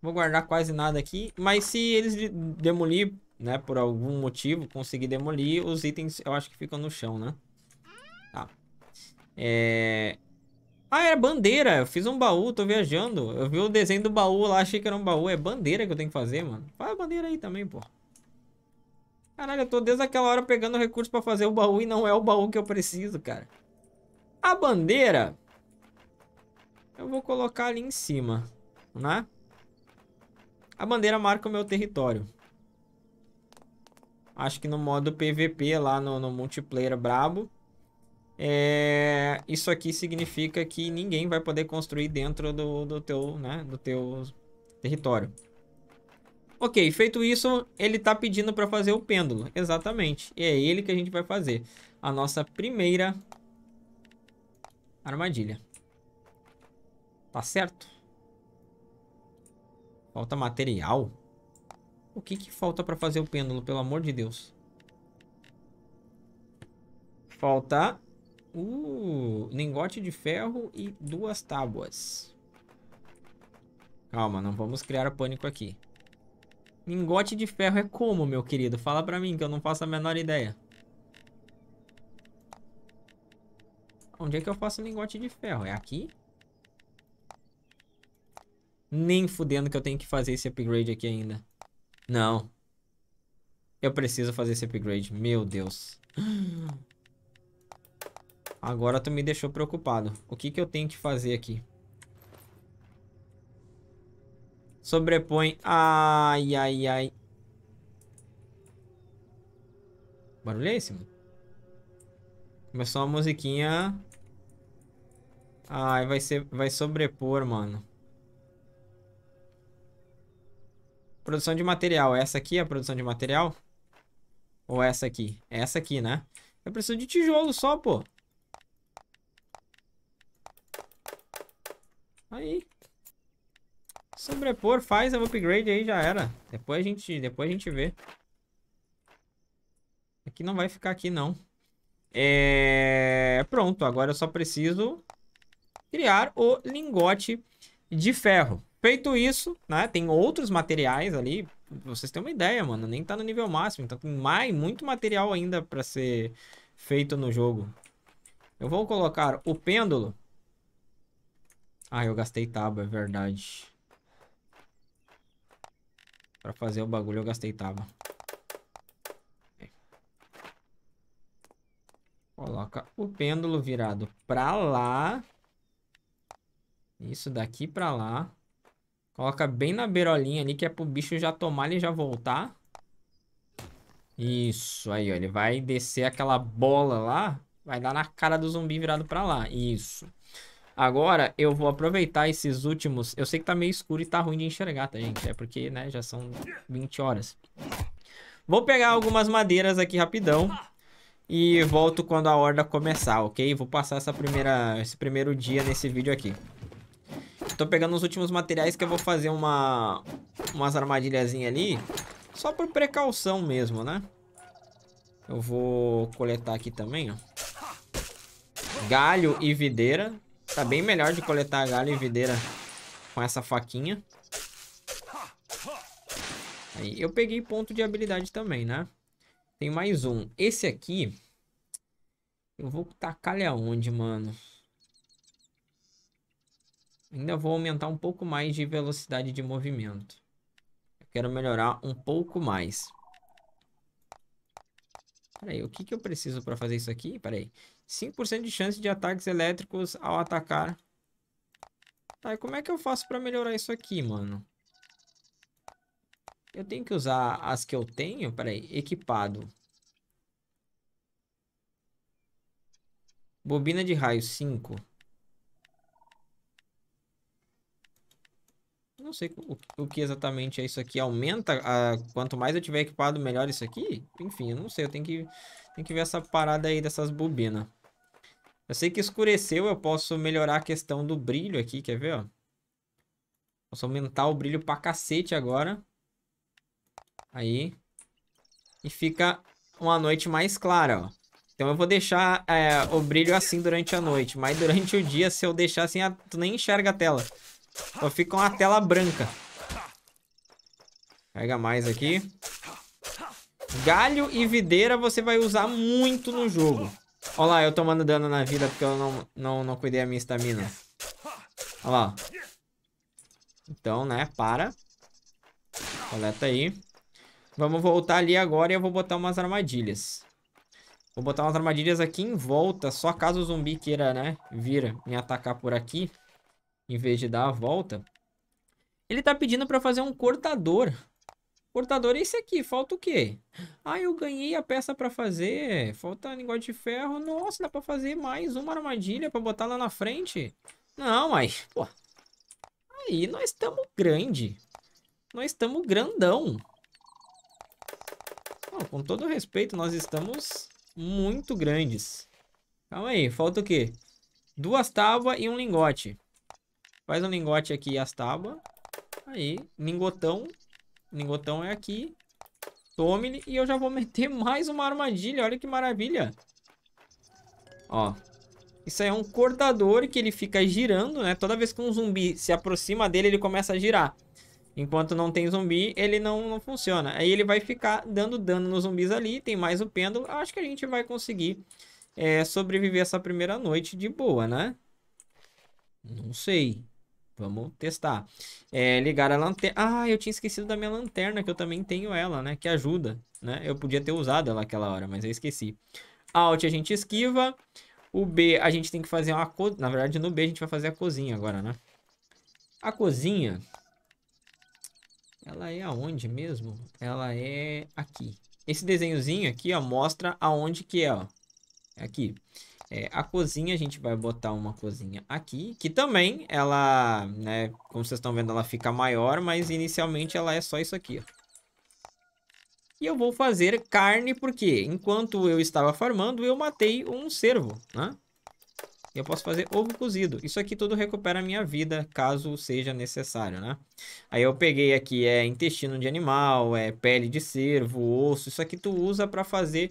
Vou guardar quase nada aqui. Mas se eles demolir, né? Por algum motivo, conseguir demolir, os itens eu acho que ficam no chão, né? Tá. É... Ah, é bandeira. Eu fiz um baú, tô viajando. Eu vi o desenho do baú lá, achei que era um baú. É bandeira que eu tenho que fazer, mano. Faz a bandeira aí também, pô. Caralho, eu tô desde aquela hora pegando recurso pra fazer o baú e não é o baú que eu preciso, cara. A bandeira... Eu vou colocar ali em cima, né? A bandeira marca o meu território. Acho que no modo PVP, lá no, no multiplayer brabo. É... Isso aqui significa que ninguém vai poder construir dentro do, do, teu, né, do teu território. Ok, feito isso, ele está pedindo para fazer o pêndulo. Exatamente. E é ele que a gente vai fazer. A nossa primeira armadilha. Tá certo? Falta material? O que que falta para fazer o pêndulo, pelo amor de Deus? Falta... Uh, lingote de ferro e duas tábuas. Calma, não vamos criar pânico aqui. Mingote de ferro é como, meu querido? Fala pra mim que eu não faço a menor ideia. Onde é que eu faço mingote de ferro? É aqui? Nem fudendo que eu tenho que fazer esse upgrade aqui ainda. Não. Eu preciso fazer esse upgrade. Meu Deus. Agora tu me deixou preocupado. O que que eu tenho que fazer aqui? Sobrepõe. Ai, ai, ai. O barulho é esse, mano? Começou uma musiquinha. Ai, vai ser. Vai sobrepor, mano. Produção de material. Essa aqui é a produção de material? Ou essa aqui? Essa aqui, né? Eu preciso de tijolo só, pô. Aí. Sobrepor, faz o upgrade aí, já era. Depois a gente, depois a gente vê. Aqui não vai ficar aqui, não. É... Pronto, agora eu só preciso criar o lingote de ferro. Feito isso, né? Tem outros materiais ali. Vocês têm uma ideia, mano. Nem tá no nível máximo. Então tem mais, muito material ainda pra ser feito no jogo. Eu vou colocar o pêndulo. Ah, eu gastei tábua, é verdade. Pra fazer o bagulho eu gastei tava Coloca o pêndulo virado pra lá. Isso daqui pra lá. Coloca bem na beirolinha ali, que é pro bicho já tomar e já voltar. Isso, aí, ó. Ele vai descer aquela bola lá. Vai dar na cara do zumbi virado pra lá. Isso. Agora eu vou aproveitar esses últimos... Eu sei que tá meio escuro e tá ruim de enxergar, tá, gente? É porque, né, já são 20 horas. Vou pegar algumas madeiras aqui rapidão. E volto quando a horda começar, ok? Vou passar essa primeira, esse primeiro dia nesse vídeo aqui. Tô pegando os últimos materiais que eu vou fazer uma, umas armadilhazinhas ali. Só por precaução mesmo, né? Eu vou coletar aqui também, ó. Galho e videira. Tá bem melhor de coletar galho e videira com essa faquinha. Aí eu peguei ponto de habilidade também, né? Tem mais um. Esse aqui... Eu vou tacar ele aonde, mano? Ainda vou aumentar um pouco mais de velocidade de movimento. Eu quero melhorar um pouco mais. Peraí, o que, que eu preciso para fazer isso aqui? Peraí. 5% de chance de ataques elétricos ao atacar. Tá, e como é que eu faço pra melhorar isso aqui, mano? Eu tenho que usar as que eu tenho? Peraí, equipado. Bobina de raio 5. Não sei o, que exatamente é isso aqui. Aumenta, a, ah, quanto mais eu tiver equipado, melhor isso aqui? Enfim, eu não sei, eu tenho que tem que ver essa parada aí dessas bobinas. Eu sei que escureceu, eu posso melhorar a questão do brilho aqui, quer ver, ó? Posso aumentar o brilho pra cacete agora. Aí. E fica uma noite mais clara, ó. Então eu vou deixar é, o brilho assim durante a noite. Mas durante o dia, se eu deixar assim, tu nem enxerga a tela. Só fica uma tela branca. Pega mais aqui. Galho e videira você vai usar muito no jogo. Olha lá, eu tomando dano na vida porque eu não, não, não cuidei a minha estamina. Olha lá. Então, né, para. Coleta aí. Vamos voltar ali agora e eu vou botar umas armadilhas. Vou botar umas armadilhas aqui em volta, só caso o zumbi queira, né, vira me atacar por aqui, em vez de dar a volta. Ele tá pedindo pra fazer um cortador. Cortador é esse aqui, falta o quê? Ah, eu ganhei a peça para fazer, falta lingote de ferro. Nossa, dá para fazer mais uma armadilha para botar lá na frente. Não, mas, pô. Aí, nós estamos grande. Nós estamos grandão. com todo respeito, nós estamos muito grandes. Calma aí, falta o quê? Duas tábuas e um lingote. Faz um lingote aqui e as tábuas. Aí, lingotão. Lingotão é aqui. tome ele E eu já vou meter mais uma armadilha. Olha que maravilha. Ó. Isso aí é um cortador que ele fica girando, né? Toda vez que um zumbi se aproxima dele, ele começa a girar. Enquanto não tem zumbi, ele não, não funciona. Aí ele vai ficar dando dano nos zumbis ali. Tem mais o pêndulo. Acho que a gente vai conseguir é, sobreviver essa primeira noite de boa, né? Não sei. Vamos testar. É, ligar a lanterna. Ah, eu tinha esquecido da minha lanterna, que eu também tenho ela, né? Que ajuda, né? Eu podia ter usado ela aquela hora, mas eu esqueci. Alt a gente esquiva. O B a gente tem que fazer uma... Co... Na verdade, no B a gente vai fazer a cozinha agora, né? A cozinha... Ela é aonde mesmo? Ela é aqui. Esse desenhozinho aqui, ó, mostra aonde que é, ó. É aqui. Aqui. É, a cozinha, a gente vai botar uma cozinha aqui, que também ela, né, como vocês estão vendo, ela fica maior, mas inicialmente ela é só isso aqui, ó. E eu vou fazer carne porque enquanto eu estava farmando, eu matei um cervo, né? eu posso fazer ovo cozido. Isso aqui tudo recupera a minha vida, caso seja necessário, né? Aí eu peguei aqui é intestino de animal, é pele de cervo, osso. Isso aqui tu usa para fazer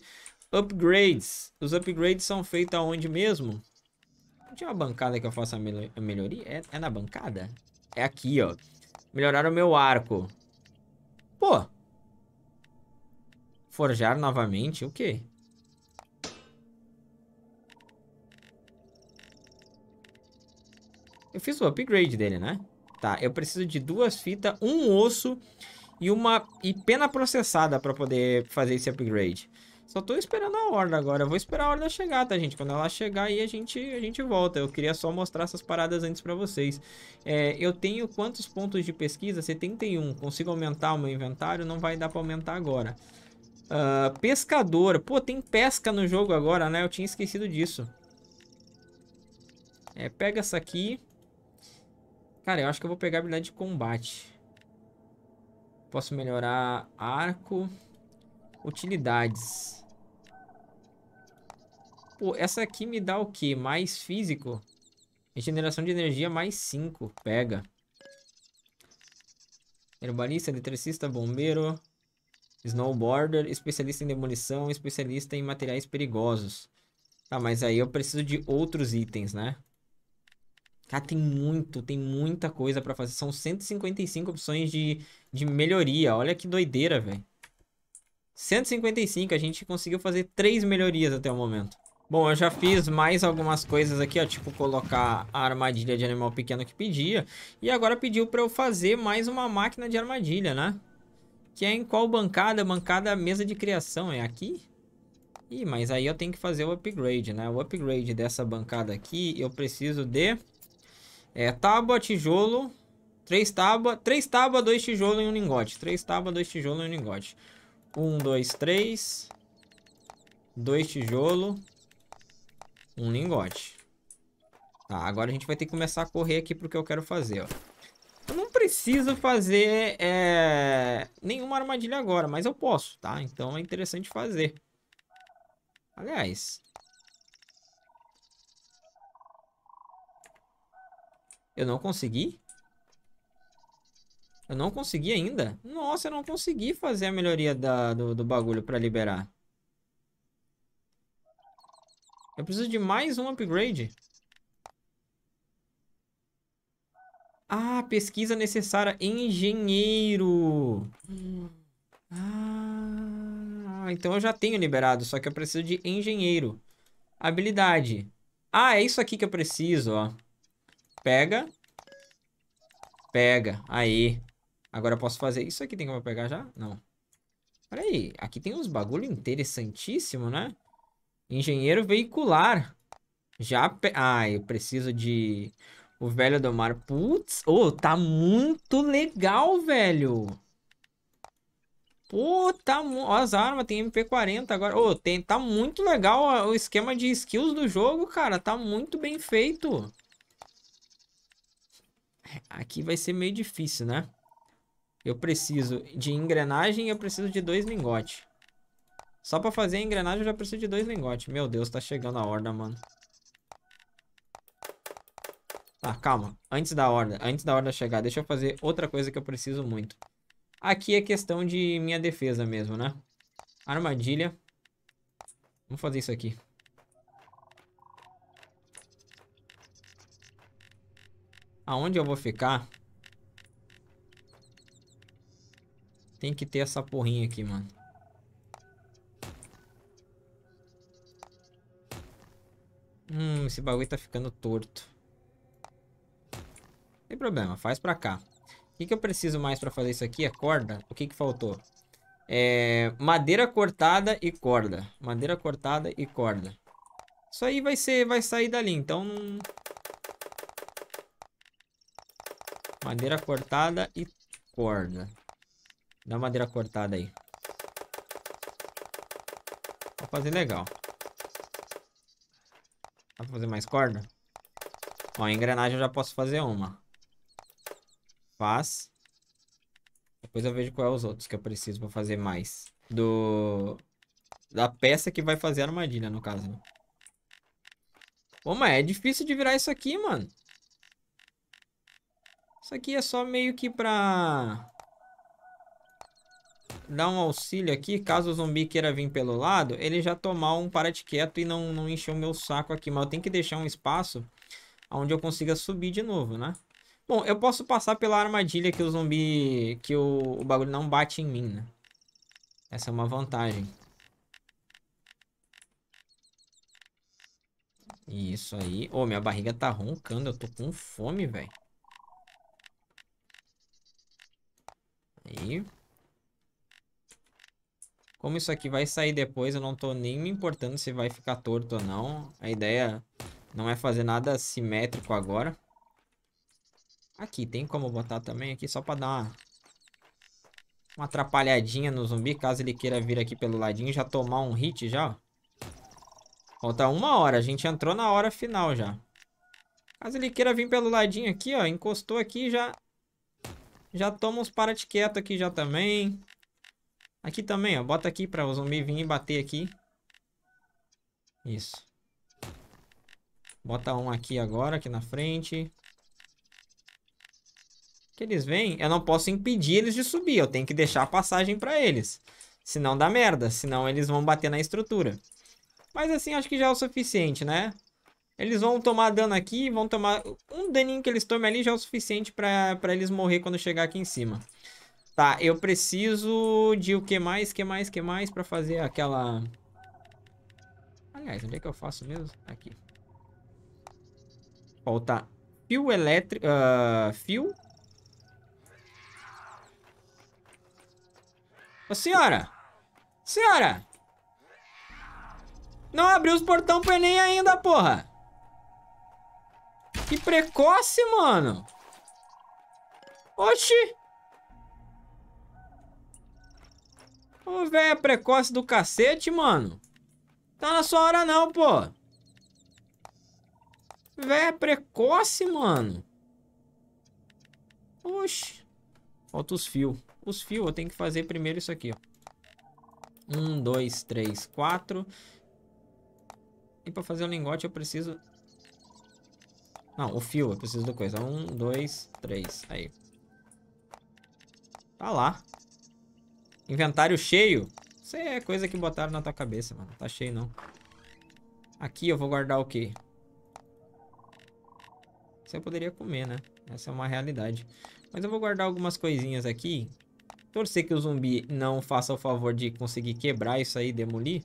Upgrades. Os upgrades são feitos aonde mesmo? Não tinha uma bancada que eu faço a, mel a melhoria? É, é, na bancada? É aqui, ó. Melhorar o meu arco. Pô. Forjar novamente? O quê? Eu fiz o upgrade dele, né? Tá, eu preciso de duas fitas, um osso e uma e pena processada para poder fazer esse upgrade. Só tô esperando a Horda agora. Eu vou esperar a Horda chegar, tá, gente? Quando ela chegar aí, a gente, a gente volta. Eu queria só mostrar essas paradas antes pra vocês. É, eu tenho quantos pontos de pesquisa? 71. Consigo aumentar o meu inventário? Não vai dar pra aumentar agora. Uh, pescador. Pô, tem pesca no jogo agora, né? Eu tinha esquecido disso. É, pega essa aqui. Cara, eu acho que eu vou pegar a habilidade de combate. Posso melhorar arco. Utilidades. Pô, essa aqui me dá o quê? Mais físico? Regeneração de energia mais 5. Pega. Herbalista, eletricista, bombeiro, snowboarder, especialista em demolição, especialista em materiais perigosos. Tá, mas aí eu preciso de outros itens, né? Cara, tem muito, tem muita coisa pra fazer. São 155 opções de, de melhoria. Olha que doideira, velho. 155, a gente conseguiu fazer três melhorias até o momento. Bom, eu já fiz mais algumas coisas aqui, ó, tipo colocar a armadilha de animal pequeno que pedia. E agora pediu para eu fazer mais uma máquina de armadilha, né? Que é em qual bancada? Bancada é mesa de criação, é aqui? Ih, mas aí eu tenho que fazer o upgrade, né? O upgrade dessa bancada aqui, eu preciso de... É, tábua, tijolo, três tábua, três tábua, dois tijolo e um lingote. Três tábua, dois tijolo e um lingote. Um, dois, três... Dois tijolo, um lingote. Tá, agora a gente vai ter que começar a correr aqui pro que eu quero fazer, ó. Eu não preciso fazer é, nenhuma armadilha agora, mas eu posso, tá? Então é interessante fazer. Aliás... Eu não consegui? Eu não consegui ainda? Nossa, eu não consegui fazer a melhoria da, do, do bagulho pra liberar. Eu preciso de mais um upgrade. Ah, pesquisa necessária. Engenheiro. Ah, então eu já tenho liberado, só que eu preciso de engenheiro. Habilidade. Ah, é isso aqui que eu preciso, ó. Pega. Pega. Aí. Agora eu posso fazer... Isso aqui tem como eu pegar já? Não. Peraí, aqui tem uns bagulho interessantíssimo, né? Engenheiro veicular. Já. Pe... Ai, ah, eu preciso de. O velho do mar. Putz. Ô, oh, tá muito legal, velho. Pô, tá. Ó, as armas. Tem MP40 agora. Ô, oh, tem... tá muito legal o esquema de skills do jogo, cara. Tá muito bem feito. Aqui vai ser meio difícil, né? Eu preciso de engrenagem e eu preciso de dois lingotes. Só pra fazer a engrenagem eu já preciso de dois lingotes. Meu Deus, tá chegando a horda, mano. Tá, calma. Antes da horda, antes da horda chegar, deixa eu fazer outra coisa que eu preciso muito. Aqui é questão de minha defesa mesmo, né? Armadilha. Vamos fazer isso aqui. Aonde eu vou ficar? Tem que ter essa porrinha aqui, mano. Hum, esse bagulho tá ficando torto. Não tem problema, faz pra cá. O que, que eu preciso mais pra fazer isso aqui? é corda? O que que faltou? É, madeira cortada e corda. Madeira cortada e corda. Isso aí vai ser, vai sair dali, então Madeira cortada e corda. Dá madeira cortada aí. Vou fazer legal. Dá pra fazer mais corda? Ó, engrenagem eu já posso fazer uma. Faz. Depois eu vejo qual é os outros que eu preciso pra fazer mais. Do... Da peça que vai fazer a armadilha, no caso. Pô, mas é difícil de virar isso aqui, mano. Isso aqui é só meio que pra dar um auxílio aqui, caso o zumbi queira vir pelo lado, ele já tomar um parate quieto e não, não encher o meu saco aqui. Mas eu tenho que deixar um espaço onde eu consiga subir de novo, né? Bom, eu posso passar pela armadilha que o zumbi... Que o, o bagulho não bate em mim, né? Essa é uma vantagem. Isso aí. Ô, oh, minha barriga tá roncando. Eu tô com fome, velho. Aí. Como isso aqui vai sair depois, eu não tô nem me importando se vai ficar torto ou não. A ideia não é fazer nada simétrico agora. Aqui, tem como botar também aqui só pra dar uma, uma atrapalhadinha no zumbi, caso ele queira vir aqui pelo ladinho já tomar um hit já, Falta uma hora, a gente entrou na hora final já. Caso ele queira vir pelo ladinho aqui, ó, encostou aqui já... Já toma uns parate quieto aqui já também. Aqui também, ó. Bota aqui pra o zumbi vir e bater aqui. Isso. Bota um aqui agora, aqui na frente. Que eles vêm, eu não posso impedir eles de subir. Eu tenho que deixar a passagem pra eles. Senão dá merda. Senão eles vão bater na estrutura. Mas assim, acho que já é o suficiente, né? Eles vão tomar dano aqui, vão tomar... Um daninho que eles tomem ali já é o suficiente pra, pra eles morrer quando chegar aqui em cima. Tá, eu preciso de o que mais, que mais, que mais pra fazer aquela... Aliás, onde é que eu faço mesmo? Aqui. Falta fio elétrico... Uh, ah, fio... Ô, senhora! Senhora! Não abriu os portão pro Enem ainda, porra! Que precoce, mano! Oxi! Ô, velho, é precoce do cacete, mano. Tá na sua hora não, pô. Véia é precoce, mano. Oxi. Falta os fios. Os fios, eu tenho que fazer primeiro isso aqui, ó. Um, dois, três, quatro. E pra fazer o lingote eu preciso... Não, o fio, eu preciso da coisa. Um, dois, três. Aí. Tá lá. Inventário cheio. Isso é coisa que botaram na tua cabeça, mano. Tá cheio, não. Aqui eu vou guardar o quê? Isso eu poderia comer, né? Essa é uma realidade. Mas eu vou guardar algumas coisinhas aqui. Torcer que o zumbi não faça o favor de conseguir quebrar isso aí, demolir.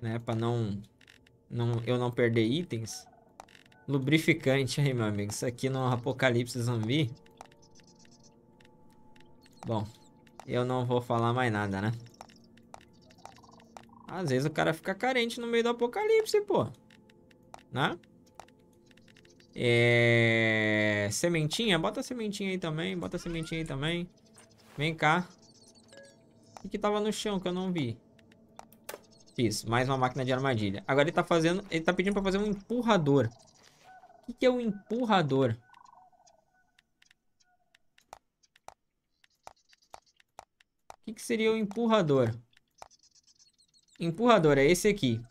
Né? Pra não, não eu não perder itens. Lubrificante aí, meu amigo. Isso aqui no apocalipse zumbi. Bom, eu não vou falar mais nada, né? Às vezes o cara fica carente no meio do apocalipse, pô. Né? É... Sementinha? Bota a sementinha aí também. Bota a sementinha aí também. Vem cá. O que, que tava no chão que eu não vi? Isso, mais uma máquina de armadilha. Agora ele tá fazendo... Ele tá pedindo pra fazer um empurrador. O que, que é um empurrador? que, que seria o empurrador? Empurrador é esse aqui.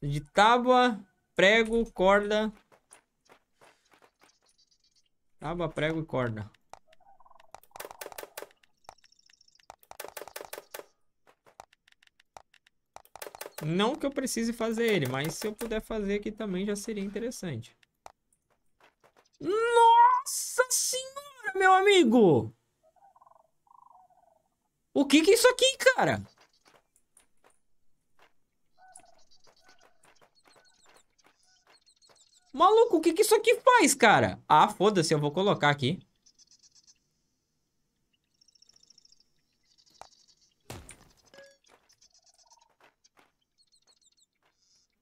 De tábua, prego, corda. Tábua, prego e corda. Não que eu precise fazer ele, mas se eu puder fazer aqui também já seria interessante. Nossa senhora, meu amigo! O que que é isso aqui, cara? Maluco, o que que isso aqui faz, cara? Ah, foda-se, eu vou colocar aqui.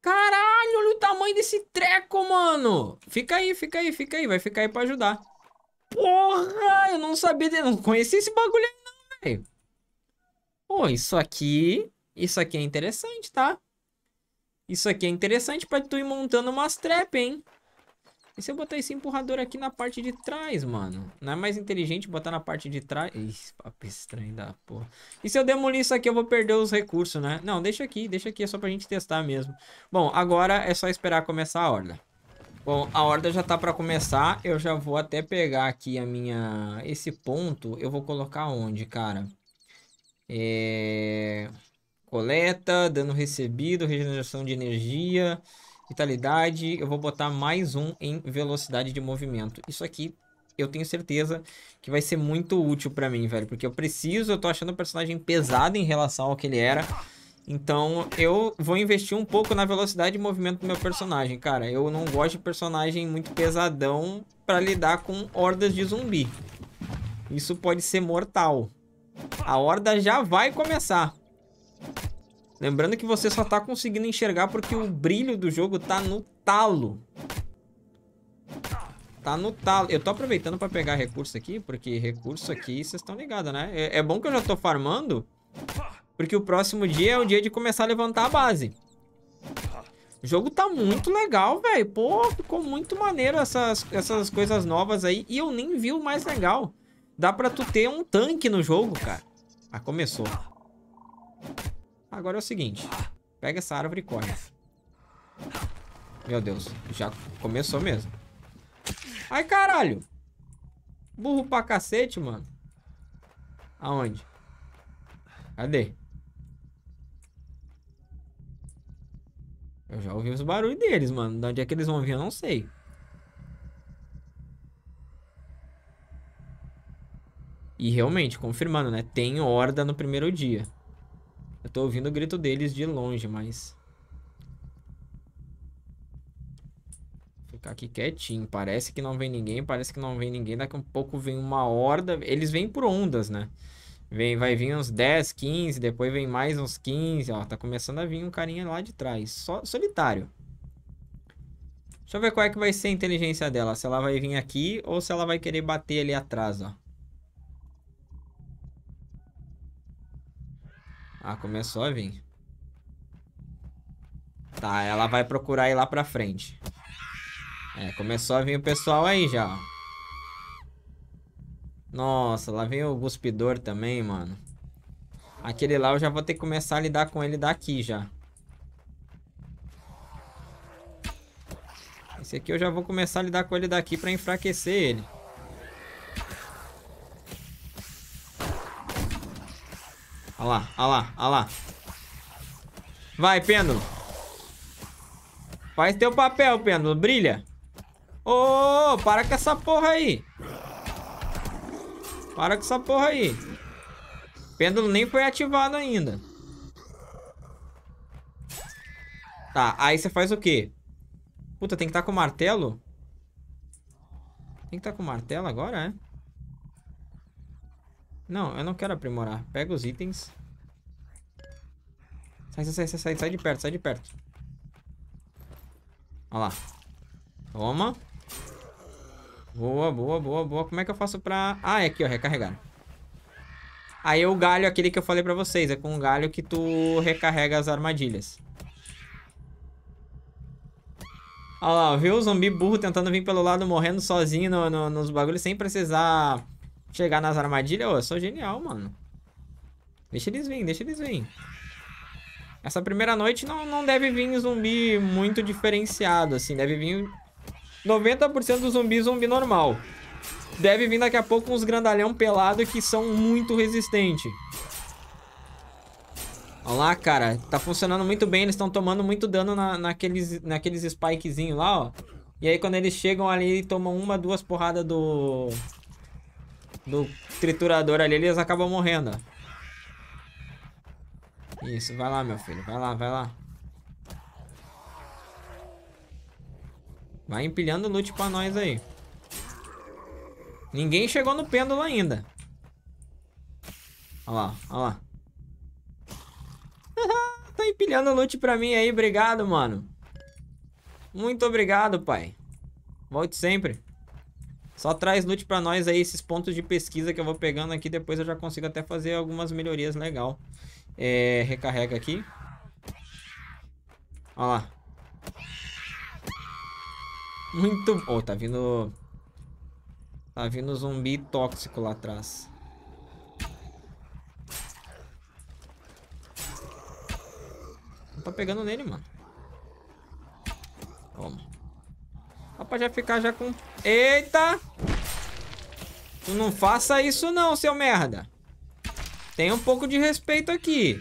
Caralho, olha o tamanho desse treco, mano. Fica aí, fica aí, fica aí. Vai ficar aí pra ajudar. Porra, eu não sabia, não conhecia esse bagulho aí não, velho. Pô, isso aqui. Isso aqui é interessante, tá? Isso aqui é interessante pra tu ir montando umas trap, hein? E se eu botar esse empurrador aqui na parte de trás, mano? Não é mais inteligente botar na parte de trás? Ih, papo estranho da porra. E se eu demolir isso aqui, eu vou perder os recursos, né? Não, deixa aqui, deixa aqui, é só pra gente testar mesmo. Bom, agora é só esperar começar a horda. Bom, a horda já tá pra começar. Eu já vou até pegar aqui a minha... Esse ponto, eu vou colocar onde, cara? É... Coleta, dano recebido, regeneração de energia, vitalidade. Eu vou botar mais um em velocidade de movimento. Isso aqui eu tenho certeza que vai ser muito útil pra mim, velho. Porque eu preciso, eu tô achando o personagem pesado em relação ao que ele era. Então eu vou investir um pouco na velocidade de movimento do meu personagem, cara. Eu não gosto de personagem muito pesadão pra lidar com hordas de zumbi. Isso pode ser mortal. A horda já vai começar. Lembrando que você só tá conseguindo enxergar porque o brilho do jogo tá no talo. Tá no talo. Eu tô aproveitando pra pegar recurso aqui, porque recurso aqui, vocês estão ligados, né? É, é bom que eu já tô farmando, porque o próximo dia é o dia de começar a levantar a base. O jogo tá muito legal, velho. Pô, ficou muito maneiro essas, essas coisas novas aí. E eu nem vi o mais legal. Dá pra tu ter um tanque no jogo, cara. Ah, começou. Agora é o seguinte. Pega essa árvore e corre. Meu Deus, já começou mesmo. Ai, caralho. Burro pra cacete, mano. Aonde? Cadê? Eu já ouvi os barulhos deles, mano. De onde é que eles vão vir, eu não sei. E realmente, confirmando, né? Tem horda no primeiro dia. Eu tô ouvindo o grito deles de longe, mas... ficar aqui quietinho. Parece que não vem ninguém, parece que não vem ninguém. Daqui a um pouco vem uma horda. Eles vêm por ondas, né? Vem, vai vir uns 10, 15, depois vem mais uns 15. Ó, tá começando a vir um carinha lá de trás. Só, solitário. Deixa eu ver qual é que vai ser a inteligência dela. Se ela vai vir aqui ou se ela vai querer bater ali atrás, ó. Ah, começou a vir. Tá, ela vai procurar ir lá pra frente. É, começou a vir o pessoal aí já, ó. Nossa, lá vem o guspidor também, mano. Aquele lá eu já vou ter que começar a lidar com ele daqui já. Esse aqui eu já vou começar a lidar com ele daqui pra enfraquecer ele. Olha lá, olha lá, olha lá. Vai, pêndulo. Faz teu papel, pêndulo. Brilha. Ô, oh, para com essa porra aí. Para com essa porra aí. Pêndulo nem foi ativado ainda. Tá, aí você faz o quê? Puta, tem que estar tá com martelo? Tem que estar tá com martelo agora, é? Não, eu não quero aprimorar. Pega os itens. Sai, sai, sai, sai, sai de perto, sai de perto. Olha lá. Toma. Boa, boa, boa, boa. Como é que eu faço pra... Ah, é aqui, ó, recarregar. Aí é o galho, aquele que eu falei pra vocês. É com o galho que tu recarrega as armadilhas. Olha lá, viu? O zumbi burro tentando vir pelo lado, morrendo sozinho no, no, nos bagulhos, sem precisar chegar nas armadilhas, ô, eu sou genial, mano. Deixa eles virem, deixa eles virem. Essa primeira noite não, não deve vir zumbi muito diferenciado, assim. Deve vir 90% do zumbi zumbi normal. Deve vir daqui a pouco uns grandalhão pelado que são muito resistentes. Olha lá, cara. Tá funcionando muito bem. Eles estão tomando muito dano na, naqueles, naqueles spikezinhos lá, ó. E aí quando eles chegam ali, tomam uma, duas porradas do do triturador ali, eles acabam morrendo. Isso, vai lá, meu filho. Vai lá, vai lá. Vai empilhando loot pra nós aí. Ninguém chegou no pêndulo ainda. Olha lá, olha lá. tá empilhando loot pra mim aí, obrigado, mano. Muito obrigado, pai. Volte sempre. Só traz loot pra nós aí esses pontos de pesquisa que eu vou pegando aqui. Depois eu já consigo até fazer algumas melhorias legal. É, recarrega aqui. Ó lá. Muito... Oh, tá vindo... Tá vindo zumbi tóxico lá atrás. Não tá pegando nele, mano. Toma. Dá pra já ficar já com... Eita! Tu não faça isso não, seu merda. Tem um pouco de respeito aqui.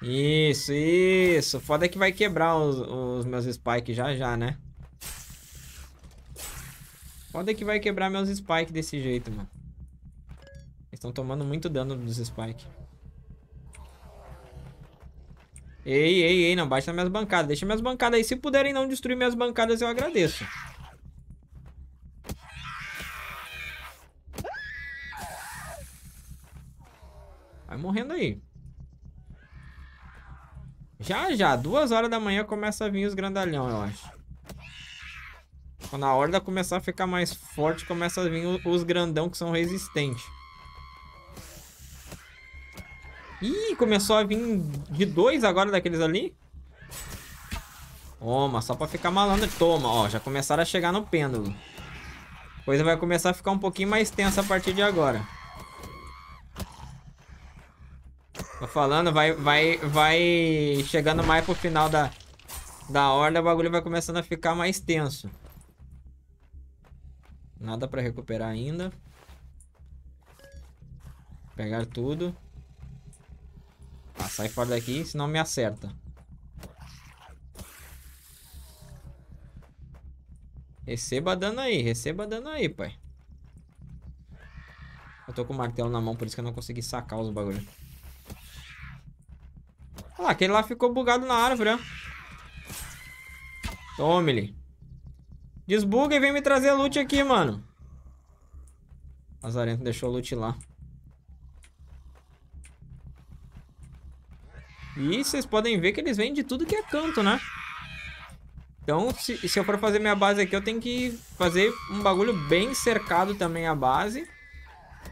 Isso, isso. Foda é que vai quebrar os, os meus spikes já já, né? Foda é que vai quebrar meus spikes desse jeito, mano. Eles estão tomando muito dano dos spikes. Ei, ei, ei, não baixa minhas bancadas. Deixa minhas bancadas aí. Se puderem não destruir minhas bancadas, eu agradeço. Vai morrendo aí. Já, já. Duas horas da manhã começa a vir os grandalhão, eu acho. Quando a horda começar a ficar mais forte, começa a vir os grandão que são resistentes. Ih, começou a vir de dois agora daqueles ali. Toma, só pra ficar malandro. Toma, ó, já começaram a chegar no pêndulo. Coisa vai começar a ficar um pouquinho mais tensa a partir de agora. Tô falando, vai, vai, vai chegando mais pro final da, da horda, o bagulho vai começando a ficar mais tenso. Nada pra recuperar ainda. Pegar tudo. Ah, sai fora daqui, senão me acerta. Receba dano aí, receba dano aí, pai. Eu tô com o martelo na mão, por isso que eu não consegui sacar os bagulhos. Olha lá, aquele lá ficou bugado na árvore, ó. Tome-lhe. Desbuga e vem me trazer loot aqui, mano. Lazarento deixou o loot lá. E vocês podem ver que eles vêm de tudo que é canto, né? Então, se, se eu for fazer minha base aqui, eu tenho que fazer um bagulho bem cercado também a base.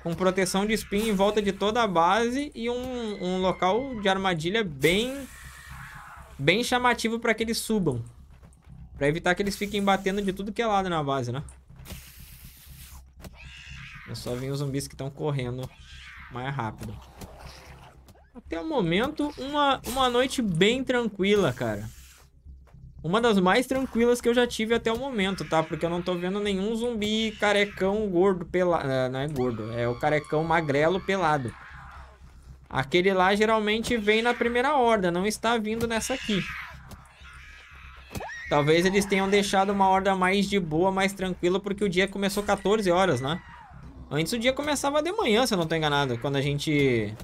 Com proteção de espinho em volta de toda a base e um, um local de armadilha bem, bem chamativo para que eles subam. Pra evitar que eles fiquem batendo de tudo que é lado na base, né? É só vir os zumbis que estão correndo mais rápido. Até o momento, uma, uma noite bem tranquila, cara. Uma das mais tranquilas que eu já tive até o momento, tá? Porque eu não tô vendo nenhum zumbi carecão gordo pelado. É, não é gordo, é o carecão magrelo pelado. Aquele lá geralmente vem na primeira horda, não está vindo nessa aqui. Talvez eles tenham deixado uma horda mais de boa, mais tranquila, porque o dia começou 14 horas, né? Antes o dia começava de manhã, se eu não tô enganado, quando a gente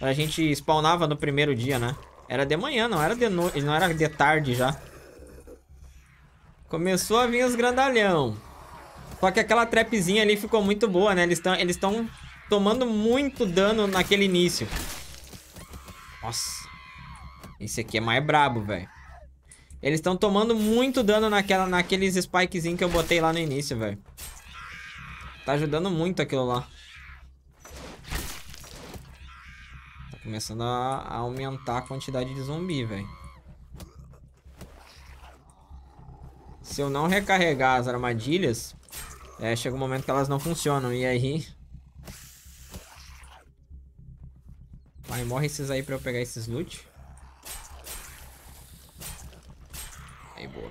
a gente spawnava no primeiro dia, né? Era de manhã, não era de noite, não era de tarde já. Começou a vir os grandalhão. Só que aquela trapzinha ali ficou muito boa, né? Eles estão eles tomando muito dano naquele início. Nossa. Esse aqui é mais brabo, velho. Eles estão tomando muito dano naquela, naqueles spikezinhos que eu botei lá no início, velho. Tá ajudando muito aquilo lá. Começando a, aumentar a quantidade de zumbi, velho. Se eu não recarregar as armadilhas, é, chega um momento que elas não funcionam. E aí... Vai, morre esses aí pra eu pegar esses loot. Aí, boa.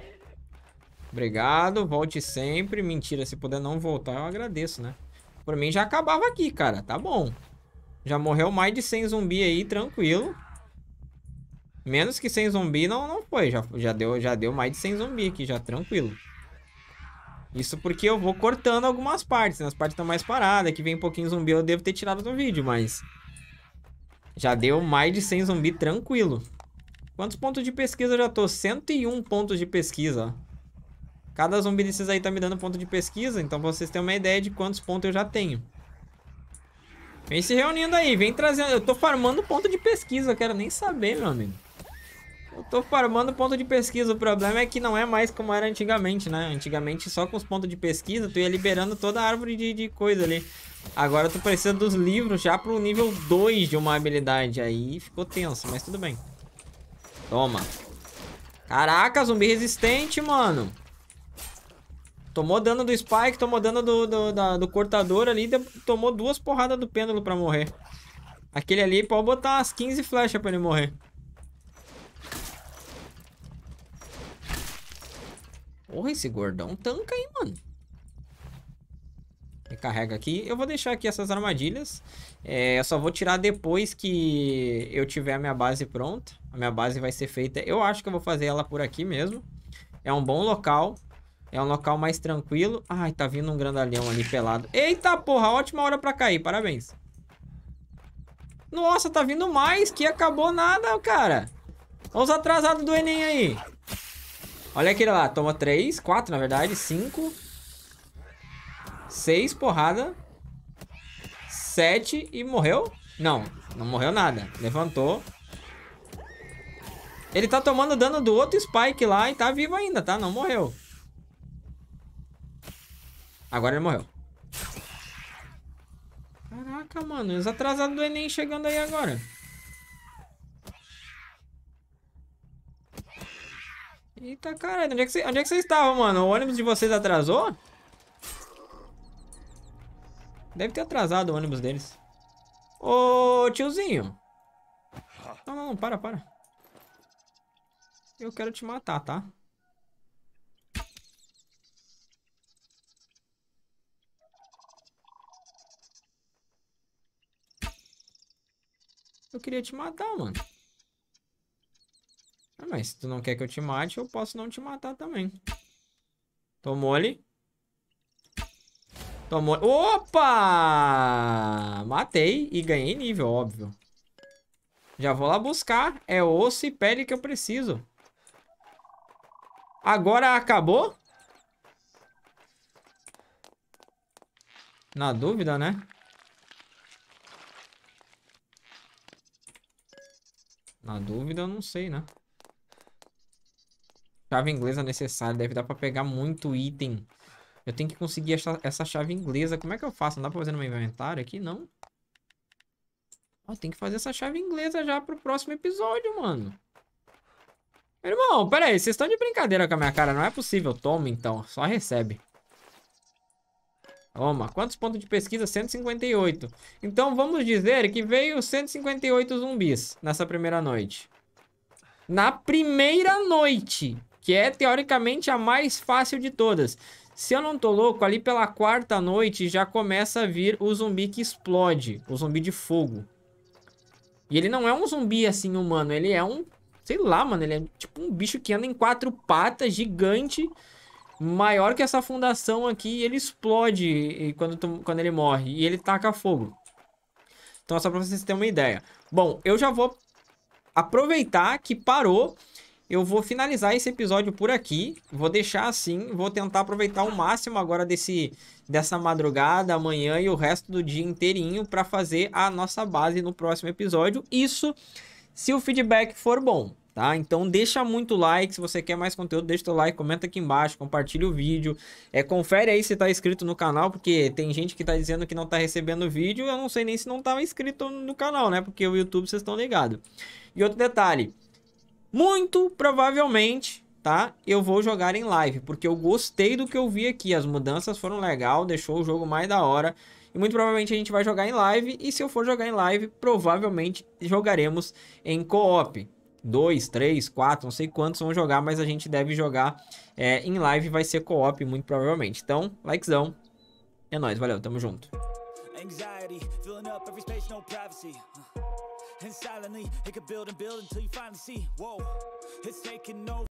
Obrigado, volte sempre. Mentira, se puder não voltar, eu agradeço, né? Por mim já acabava aqui, cara. Tá bom. Já morreu mais de 100 zumbi aí, tranquilo. Menos que 100 zumbi não, não foi. Já, já, deu, já deu mais de 100 zumbi aqui, já tranquilo. Isso porque eu vou cortando algumas partes. Né? As partes estão mais paradas. Aqui vem um pouquinho zumbi, eu devo ter tirado do vídeo, mas... Já deu mais de 100 zumbi tranquilo. Quantos pontos de pesquisa eu já tô? 101 pontos de pesquisa. Cada zumbi desses aí tá me dando ponto de pesquisa, então vocês têm uma ideia de quantos pontos eu já tenho. Vem se reunindo aí, vem trazendo. Eu tô farmando ponto de pesquisa, eu quero nem saber, meu amigo. Eu tô farmando ponto de pesquisa, o problema é que não é mais como era antigamente, né? Antigamente só com os pontos de pesquisa tu ia liberando toda a árvore de, de coisa ali. Agora tu precisa dos livros já pro nível 2 de uma habilidade. Aí ficou tenso, mas tudo bem. Toma. Caraca, zumbi resistente, mano. Tomou dano do Spike, tomou dano do, do, da, do cortador ali, tomou duas porradas do pêndulo pra morrer. Aquele ali pode botar as 15 flechas pra ele morrer. Porra, esse gordão tanca, aí, mano. Recarrega aqui. Eu vou deixar aqui essas armadilhas. É, eu só vou tirar depois que eu tiver a minha base pronta. A minha base vai ser feita... Eu acho que eu vou fazer ela por aqui mesmo. É um bom local. É um local mais tranquilo. Ai, tá vindo um grandalhão ali pelado. Eita porra, ótima hora pra cair, parabéns. Nossa, tá vindo mais, que acabou nada, cara. Olha os atrasados do Enem aí. Olha aquele lá, toma três, quatro na verdade, cinco. Seis porrada. Sete e morreu? Não, não morreu nada. Levantou. Ele tá tomando dano do outro Spike lá e tá vivo ainda, tá? Não morreu. Agora ele morreu. Caraca, mano. Os atrasados do Enem chegando aí agora. Eita, caralho. Onde é que vocês é estavam, mano? O ônibus de vocês atrasou? Deve ter atrasado o ônibus deles. Ô, tiozinho. Não, não, não. Para, para. Eu quero te matar, tá? Eu queria te matar, mano. Ah, mas se tu não quer que eu te mate, eu posso não te matar também. Tomou ali. Tomou. Opa! Matei e ganhei nível, óbvio. Já vou lá buscar. É osso e pele que eu preciso. Agora acabou? Na dúvida, né? Na dúvida, eu não sei, né? Chave inglesa necessária. Deve dar pra pegar muito item. Eu tenho que conseguir essa, essa chave inglesa. Como é que eu faço? Não dá pra fazer no meu inventário aqui? Não. Ó, tem que fazer essa chave inglesa já pro próximo episódio, mano. Irmão, pera aí. Vocês estão de brincadeira com a minha cara. Não é possível. Toma, então. Só recebe. Toma, quantos pontos de pesquisa? 158. Então vamos dizer que veio 158 zumbis nessa primeira noite. Na primeira noite, que é teoricamente a mais fácil de todas. Se eu não tô louco, ali pela quarta noite já começa a vir o zumbi que explode, o zumbi de fogo. E ele não é um zumbi assim humano, ele é um, sei lá, mano, ele é tipo um bicho que anda em quatro patas, gigante, gigante maior que essa fundação aqui e ele explode quando, tu, quando ele morre. E ele taca fogo. Então, só pra vocês terem uma ideia. Bom, eu já vou aproveitar que parou. Eu vou finalizar esse episódio por aqui. Vou deixar assim. Vou tentar aproveitar o máximo agora desse, dessa madrugada, amanhã e o resto do dia inteirinho para fazer a nossa base no próximo episódio. Isso se o feedback for bom tá? Então deixa muito like, se você quer mais conteúdo, deixa o like, comenta aqui embaixo, compartilha o vídeo, é, confere aí se tá inscrito no canal, porque tem gente que tá dizendo que não tá recebendo vídeo, eu não sei nem se não tá inscrito no canal, né? Porque o YouTube vocês estão ligados. E outro detalhe, muito provavelmente, tá? Eu vou jogar em live, porque eu gostei do que eu vi aqui, as mudanças foram legal, deixou o jogo mais da hora, e muito provavelmente a gente vai jogar em live, e se eu for jogar em live, provavelmente jogaremos em co-op, dois, três, quatro, não sei quantos vão jogar, mas a gente deve jogar é, em live, vai ser co-op muito provavelmente. Então, likezão, é nóis, valeu, tamo junto. Anxiety, filling up every space, no privacy. And silently, it could build and build until you finally see. Whoa, it's taking over.